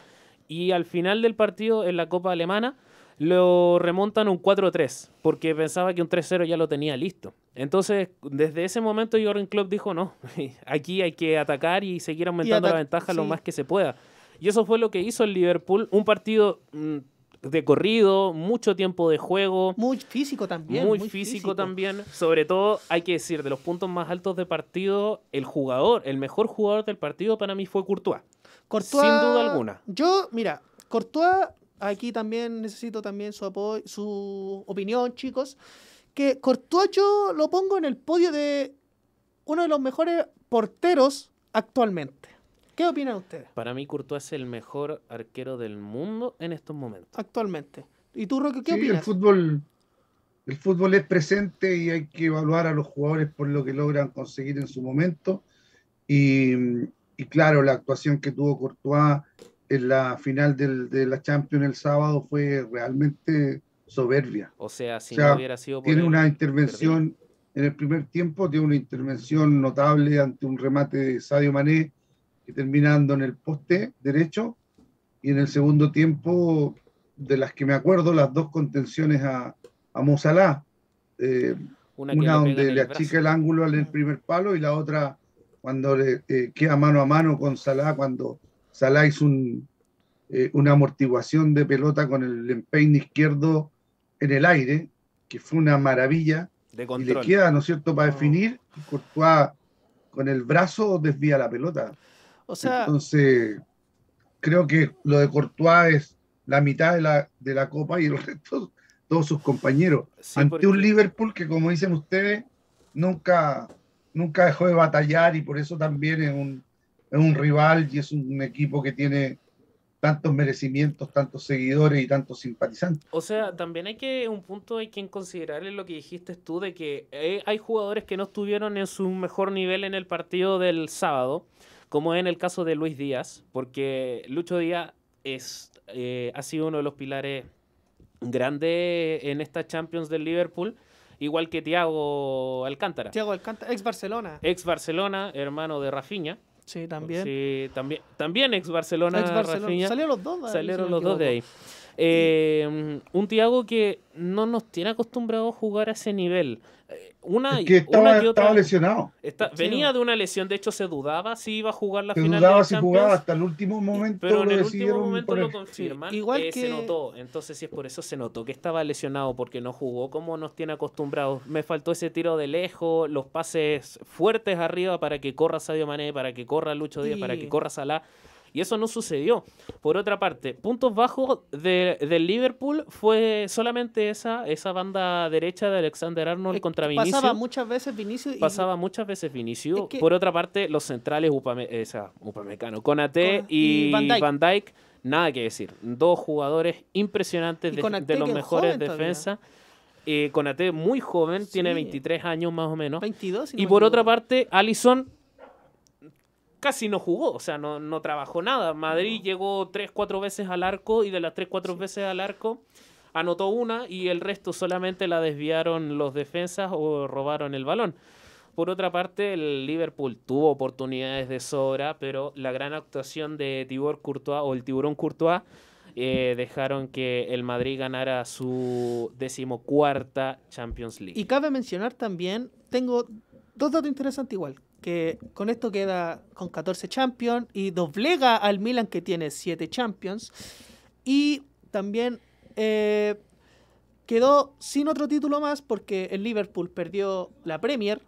[SPEAKER 2] y al final del partido en la Copa Alemana lo remontan un 4-3, porque pensaba que un 3-0 ya lo tenía listo. Entonces, desde ese momento Jordan Klopp dijo, no, aquí hay que atacar y seguir aumentando la ventaja lo más que se pueda. Y eso fue lo que hizo el Liverpool, un partido mm, de corrido, mucho tiempo de juego. Muy físico también. Muy, físico, también. Sobre todo, hay que decir, de los puntos más altos de partido, el jugador,
[SPEAKER 1] el mejor jugador del partido para
[SPEAKER 2] mí fue Courtois.
[SPEAKER 1] Courtois Sin duda alguna. Yo, mira, Courtois aquí también necesito también su apoyo, su opinión, chicos, que Courtois yo lo pongo en el podio de uno de los mejores porteros actualmente. ¿Qué opinan ustedes?
[SPEAKER 2] Para mí Courtois es el mejor arquero del mundo en estos momentos. Actualmente.
[SPEAKER 3] ¿Y tú, Roque, qué opinas? El fútbol, el fútbol es presente y hay que evaluar a los jugadores por lo que logran conseguir en su momento. Y, y claro, la actuación que tuvo Courtois en la final de la Champions el sábado fue realmente soberbia.
[SPEAKER 2] O sea, si no hubiera sido por Tiene una intervención
[SPEAKER 3] en el primer tiempo, tiene una intervención notable ante un remate de Sadio Mané que terminando en el poste derecho. Y en el segundo tiempo, de las que me acuerdo, las dos contenciones a, a Mozalá. Eh, una, donde le, achica el ángulo al primer palo y la otra cuando le eh, queda mano a mano con Salah, cuando Salah hizo eh, una amortiguación de pelota con el empeine izquierdo en el aire, que fue una maravilla. De y le queda, ¿no es cierto?, para definir. Courtois con el brazo desvía la pelota. O sea... Entonces, creo que lo de Courtois es la mitad de la, de la copa y el resto todos sus compañeros. ante un Liverpool que, como dicen ustedes, nunca, nunca dejó de batallar y por eso también es un es un rival y es un equipo que tiene tantos merecimientos, tantos seguidores y tantos simpatizantes.
[SPEAKER 2] O sea, también hay que, un punto hay que considerar lo que dijiste tú, de que eh, hay jugadores que no estuvieron en su mejor nivel en el partido del sábado, como en el caso de Luis Díaz, porque Lucho Díaz es, eh, ha sido uno de los pilares grandes en esta Champions del Liverpool igual que Thiago Alcántara. Tiago Alcántara, ex Barcelona. Ex Barcelona, hermano de Rafinha. Sí, también. Sí, también, también ex Barcelona. Ex Barcelona. Rafinha, Salieron los dos. Salieron los dos de ahí. Eh, un Tiago que no nos tiene acostumbrado a jugar a ese nivel. Eh, una, que estaba,
[SPEAKER 3] lesionado.
[SPEAKER 2] Venía de una lesión, de hecho se dudaba si iba a jugar la se final. Dudaba si jugaba
[SPEAKER 3] hasta el último momento. Pero en el último momento lo confirman. Igual eh,
[SPEAKER 2] que... Se notó, entonces si es por eso se notó que estaba lesionado porque no jugó como nos tiene acostumbrados. Me faltó ese tiro de lejos, los pases fuertes arriba para que corra Sadio Mané, para que corra Lucho Díaz, para que corra Salah. Y eso no sucedió. Por otra parte, puntos bajos del Liverpool fue solamente esa, esa banda derecha de Alexander Arnold contra Vinicius. Pasaba
[SPEAKER 1] muchas veces Vinicius. Y... Pasaba
[SPEAKER 2] muchas veces Vinicius. Por otra parte, los centrales eh, Upamecano, Conate y, Van Dyke, nada que decir. Dos jugadores impresionantes de, los mejores defensas. Eh, Conate muy joven, tiene 23 años más o menos. 22, y por otra parte, Allison casi no jugó, o sea, no, no trabajó nada. Madrid llegó tres, cuatro veces al arco y de las tres, cuatro veces al arco anotó una y el resto solamente la desviaron los defensas o robaron el balón. Por otra parte, el Liverpool tuvo oportunidades de sobra, pero la gran actuación de Tibor Courtois o el tiburón Courtois eh, dejaron que el Madrid ganara su decimocuarta Champions League. Y
[SPEAKER 1] cabe mencionar también, tengo dos datos interesantes igual que con esto queda con 14 Champions y doblega al Milan que tiene 7 Champions. Y también eh, quedó sin otro título más porque el Liverpool perdió la Premier,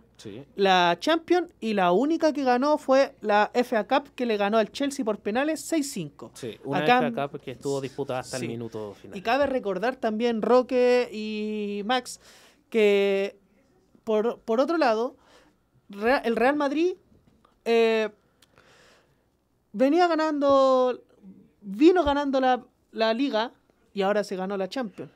[SPEAKER 1] la Champions y la única que ganó fue la FA Cup que le ganó al Chelsea por penales 6-5. Sí, una FA
[SPEAKER 2] Cup que estuvo disputada hasta el minuto final. Y
[SPEAKER 1] cabe recordar también Roque y Max que por, por otro lado el Real Madrid eh, venía ganando, vino ganando la, la, liga y ahora se ganó la Champions.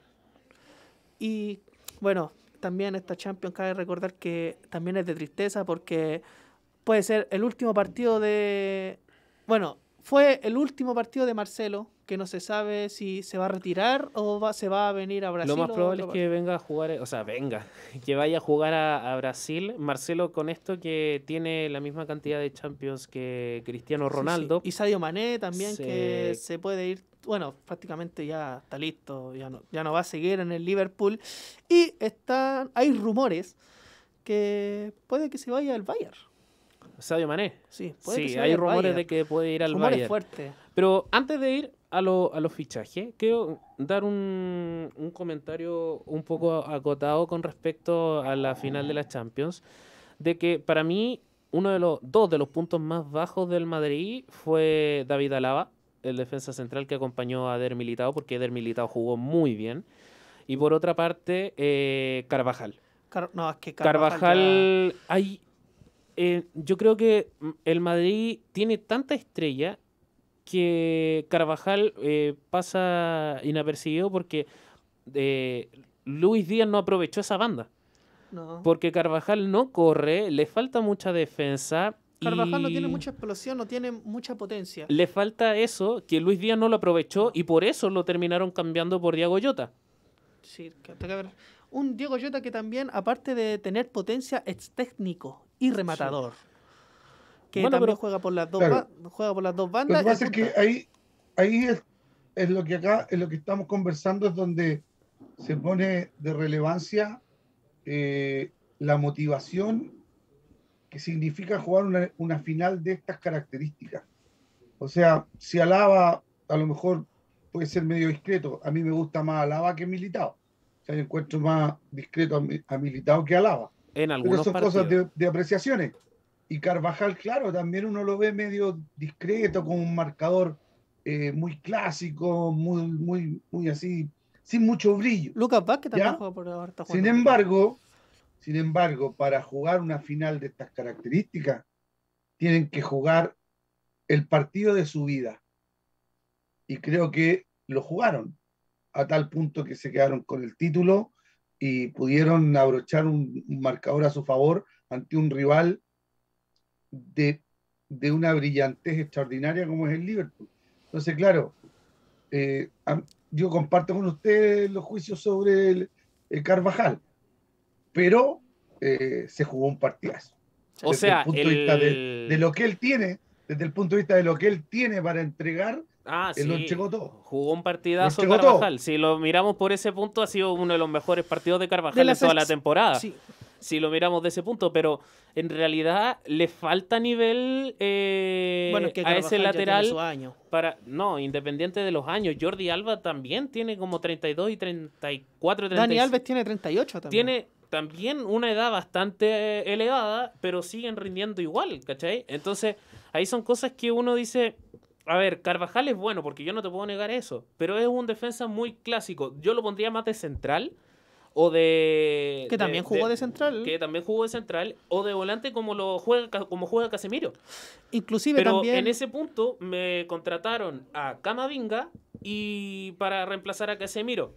[SPEAKER 1] Y bueno, también esta Champions cabe recordar que también es de tristeza porque puede ser el último partido de... Bueno, fue el último partido de Marcelo que no se sabe si se va a retirar o se va a venir a Brasil. Lo más probable es que
[SPEAKER 2] venga a jugar, eh, o sea, venga, que vaya a jugar a, Brasil. Marcelo con esto que tiene la misma cantidad de Champions que Cristiano Ronaldo. Y
[SPEAKER 1] Sadio Mané también que se puede ir, bueno, prácticamente ya está listo, ya no, va a seguir en el Liverpool. Y están, hay rumores que puede que se vaya al Bayern. Sadio Mané. Sí, puede que hay rumores de que puede ir al rumores Bayern. Fuerte.
[SPEAKER 2] Pero antes de ir, a, los fichajes, quiero dar un, comentario un poco acotado con respecto a la final de la Champions, de que para mí uno de los dos de los puntos más bajos del Madrid fue David Alaba, el defensa central que acompañó a Der Militado, porque Der Militao jugó muy bien. Y por otra parte, eh, Carvajal.
[SPEAKER 1] no, es que Carvajal.
[SPEAKER 2] Eh, yo creo que el Madrid tiene tanta estrella que Carvajal eh, pasa inapercibido porque eh, Luis Díaz no aprovechó esa banda. Porque Carvajal no corre, le falta mucha defensa. Carvajal no tiene mucha
[SPEAKER 1] explosión, no tiene mucha potencia.
[SPEAKER 2] Le falta eso, que Luis Díaz no lo aprovechó y por eso lo terminaron cambiando por Diego Yota
[SPEAKER 1] Sí, que ver. Un Diego Yota que también, aparte de tener potencia, es técnico y rematador
[SPEAKER 3] que también juega por las dos
[SPEAKER 1] juega por las dos bandas. Lo que pasa es que
[SPEAKER 3] ahí, ahí es, lo que acá, es lo que estamos conversando, es donde se pone de relevancia eh, la motivación que significa jugar una, final de estas características. O sea, si Alaba a lo mejor puede ser medio discreto, a mí me gusta más Alaba que Militado. O sea, encuentro más discreto a, Militado que Alaba.
[SPEAKER 2] En algunas son cosas de,
[SPEAKER 3] de apreciaciones. Y Carvajal, claro, también uno lo ve medio discreto, con un marcador eh, muy clásico, muy, muy, muy así, sin mucho brillo. Lucas Vázquez también juega
[SPEAKER 1] por Sin embargo,
[SPEAKER 3] sin embargo, para jugar una final de estas características, tienen que jugar el partido de su vida. Y creo que lo jugaron a tal punto que se quedaron con el título y pudieron abrochar un marcador a su favor ante un rival de, una brillantez extraordinaria como es el Liverpool. Entonces, claro, eh, yo comparto con ustedes los juicios sobre el, Carvajal, pero eh, se jugó un partidazo.
[SPEAKER 4] O desde sea, el punto de Vista de, lo
[SPEAKER 3] que él tiene, desde el punto de vista de lo que él tiene para entregar, el ah, Don sí. Jugó
[SPEAKER 2] un partidazo Carvajal. Si lo miramos por ese punto, ha sido uno de los mejores partidos de Carvajal de, toda la temporada. Sí si lo miramos de ese punto, pero en realidad le falta nivel
[SPEAKER 1] eh, a ese lateral.
[SPEAKER 2] Para, no, independiente de los años, Jordi Alba también tiene como 32 y 34. Dani Alves
[SPEAKER 1] tiene 38 también.
[SPEAKER 2] Tiene también una edad bastante eh, elevada, pero siguen rindiendo igual, ¿cachai? Entonces, ahí son cosas que uno dice, a ver, Carvajal es bueno, porque yo no te puedo negar eso, pero es un defensa muy clásico. Yo lo pondría más de central o de... Que también jugó de, central. Que también jugó de central, o de volante como, lo juega, como juega Casemiro.
[SPEAKER 1] Inclusive Pero en
[SPEAKER 2] ese punto me contrataron a Camavinga y para reemplazar a Casemiro.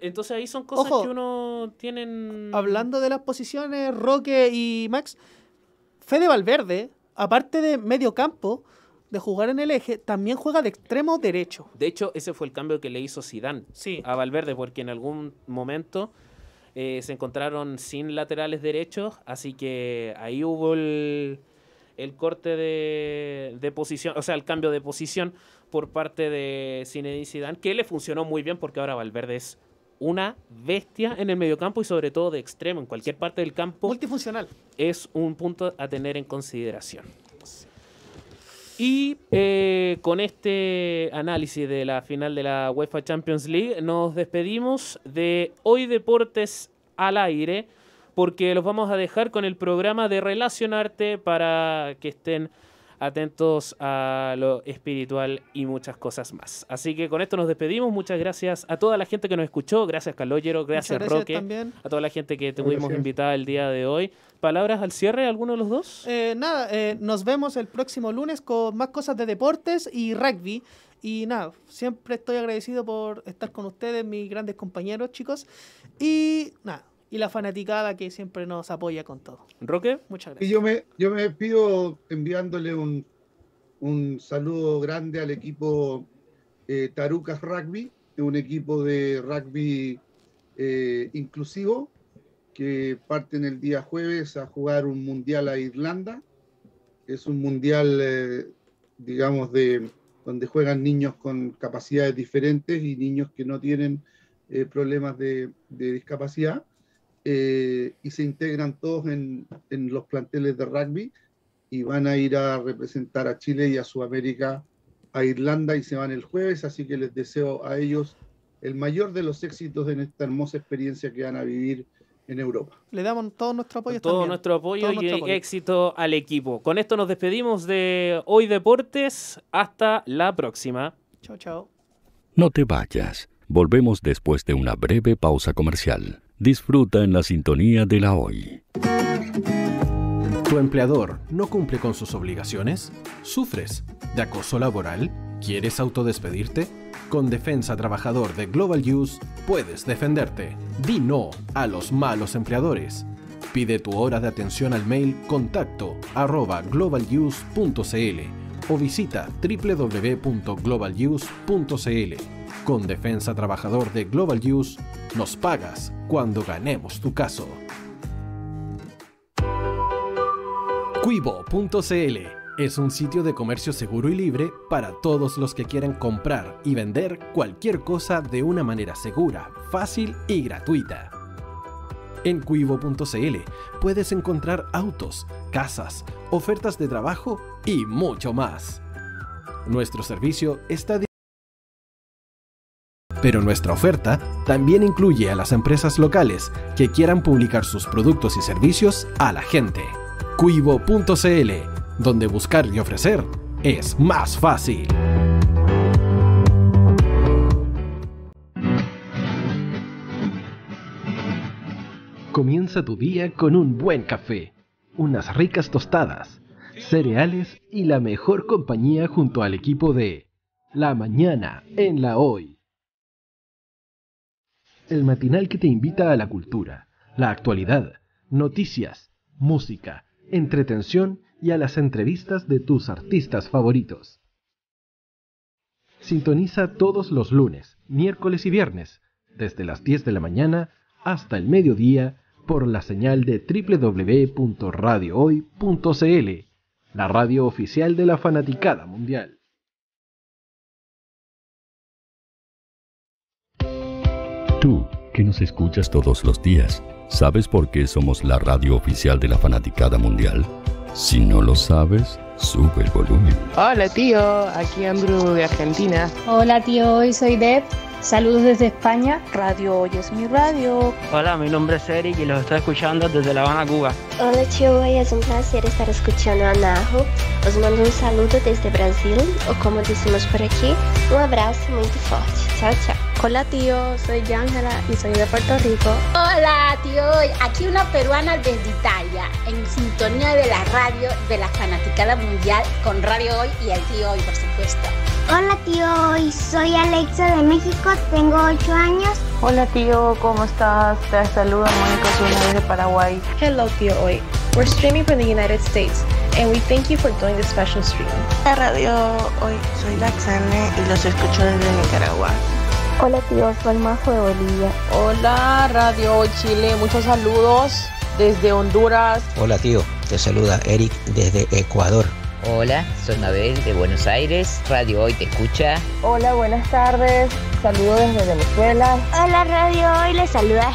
[SPEAKER 2] Entonces ahí son cosas que
[SPEAKER 1] uno tiene Hablando de las posiciones, Roque y Max, Fede Valverde, aparte de medio campo, de jugar en el eje, también juega de extremo derecho. De hecho, ese
[SPEAKER 2] fue el cambio que le hizo Zidane sí. a Valverde, porque en algún momento eh, se encontraron sin laterales derechos, así que ahí hubo el, corte de, de, posición, o sea, el cambio de posición por parte de Zinedine Zidane, que le funcionó muy bien porque ahora Valverde es una bestia en el mediocampo y sobre todo de extremo, en cualquier parte del campo. Multifuncional. Es un punto a tener en consideración. Y eh, con este análisis de la final de la UEFA Champions League nos despedimos de Hoy Deportes al aire porque los vamos a dejar con el programa de Relacionarte para que estén atentos a lo espiritual y muchas cosas más. Así que con esto nos despedimos. Muchas gracias a toda la gente que nos escuchó. Gracias, Caloyero. Gracias, gracias Roque. A toda la gente
[SPEAKER 1] que tuvimos invitada el día de hoy. ¿Palabras al cierre, alguno de los dos? Eh, nada, eh, nos vemos el próximo lunes con más cosas de deportes y rugby. Y nada, siempre estoy agradecido por estar con ustedes, mis grandes compañeros, chicos. Y nada, y la fanaticada que siempre nos apoya con todo.
[SPEAKER 3] Roque, muchas gracias. Y yo me, yo me despido enviándole un, saludo grande al equipo eh, Tarucas Rugby, un equipo de rugby eh, inclusivo que parten el día jueves a jugar un mundial a Irlanda. Es un mundial, eh, digamos, de donde juegan niños con capacidades diferentes y niños que no tienen problemas de discapacidad eh, y se integran todos en, los planteles de rugby y van a ir a representar a Chile y a Sudamérica, a Irlanda y se van el jueves, así que les deseo a ellos el mayor de los éxitos en esta hermosa experiencia que van a vivir en Europa.
[SPEAKER 1] Le damos todo nuestro apoyo.
[SPEAKER 3] Todo nuestro apoyo y
[SPEAKER 2] éxito al equipo. Con esto nos despedimos de Hoy Deportes. Hasta la próxima.
[SPEAKER 1] Chao, chao.
[SPEAKER 4] No te vayas. Volvemos después de una breve pausa comercial. Disfruta en la sintonía de la hoy.
[SPEAKER 5] ¿Tu empleador no cumple con sus obligaciones? ¿Sufres de acoso laboral? ¿Quieres autodespedirte? Con Defensa Trabajador de Global Use puedes defenderte. Di no a los malos empleadores. Pide tu hora de atención al mail contacto arroba globaluse.cl o visita www.globaluse.cl. Con Defensa Trabajador de Global News, nos pagas cuando ganemos tu caso. Cuivo.cl es un sitio de comercio seguro y libre para todos los que quieran comprar y vender cualquier cosa de una manera segura, fácil y gratuita. En cuivo.cl puedes encontrar autos, casas, ofertas de trabajo y mucho más. Nuestro servicio está pero nuestra oferta también incluye a las empresas locales que quieran publicar sus productos y servicios a la gente. Cuivo.cl, donde buscar y ofrecer es más fácil. Comienza tu día con un buen café, unas ricas tostadas, cereales y la mejor compañía junto al equipo de La Mañana en la Hoy el matinal que te invita a la cultura, la actualidad, noticias, música, entretención y a las entrevistas de tus artistas favoritos. Sintoniza todos los lunes, miércoles y viernes, desde las 10 de la mañana hasta el mediodía, por la señal de www.radiohoy.cl, la radio oficial de la Fanaticada Mundial.
[SPEAKER 4] nos escuchas todos los días. ¿Sabes por qué somos la radio oficial de la fanaticada mundial? Si no lo sabes, sube el volumen.
[SPEAKER 1] Hola tío, aquí Andrew de Argentina. Hola tío, hoy soy
[SPEAKER 6] Deb Saludos desde España, Radio Hoy es mi radio.
[SPEAKER 4] Hola, mi nombre es Eric y
[SPEAKER 2] los estoy escuchando desde La Habana, Cuba.
[SPEAKER 6] Hola, hoy es un placer estar escuchando a Najo. Os mando un saludo desde Brasil, o como decimos por aquí, un abrazo muy fuerte. Chao, chao. Hola tío, soy Yángela y soy de Puerto Rico. Hola tío, Hoy, aquí una peruana desde Italia, en sintonía de la radio de la fanaticada mundial con Radio Hoy y el tío Hoy, por supuesto. Hola tío, Hoy, soy Alexa de México, tengo 8 años. Hola tío, ¿cómo estás? Te saluda Mónica soy de Paraguay. Hello tío, hoy. We're streaming from the United States and we thank you for doing this special stream. Hola radio hoy, soy Laxane y los escucho desde Nicaragua. Hola tío, soy Majo de Bolivia. Hola Radio Hoy Chile, muchos saludos desde Honduras. Hola tío, te saluda Eric desde Ecuador. Hola, soy Mabel de Buenos Aires. Radio Hoy te escucha. Hola, buenas tardes. Saludos desde Venezuela. Hola, Radio Hoy. Les saluda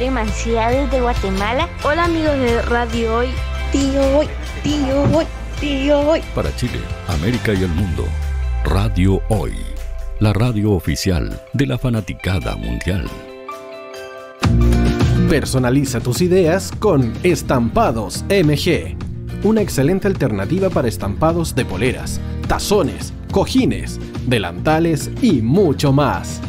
[SPEAKER 6] y Mancía desde Guatemala. Hola, amigos de Radio Hoy. Tío Hoy, tío Hoy, tío
[SPEAKER 4] Hoy. Para Chile, América y el mundo. Radio Hoy. La radio oficial de la fanaticada mundial. Personaliza
[SPEAKER 5] tus ideas con Estampados MG una excelente alternativa para estampados de poleras, tazones, cojines, delantales y mucho más.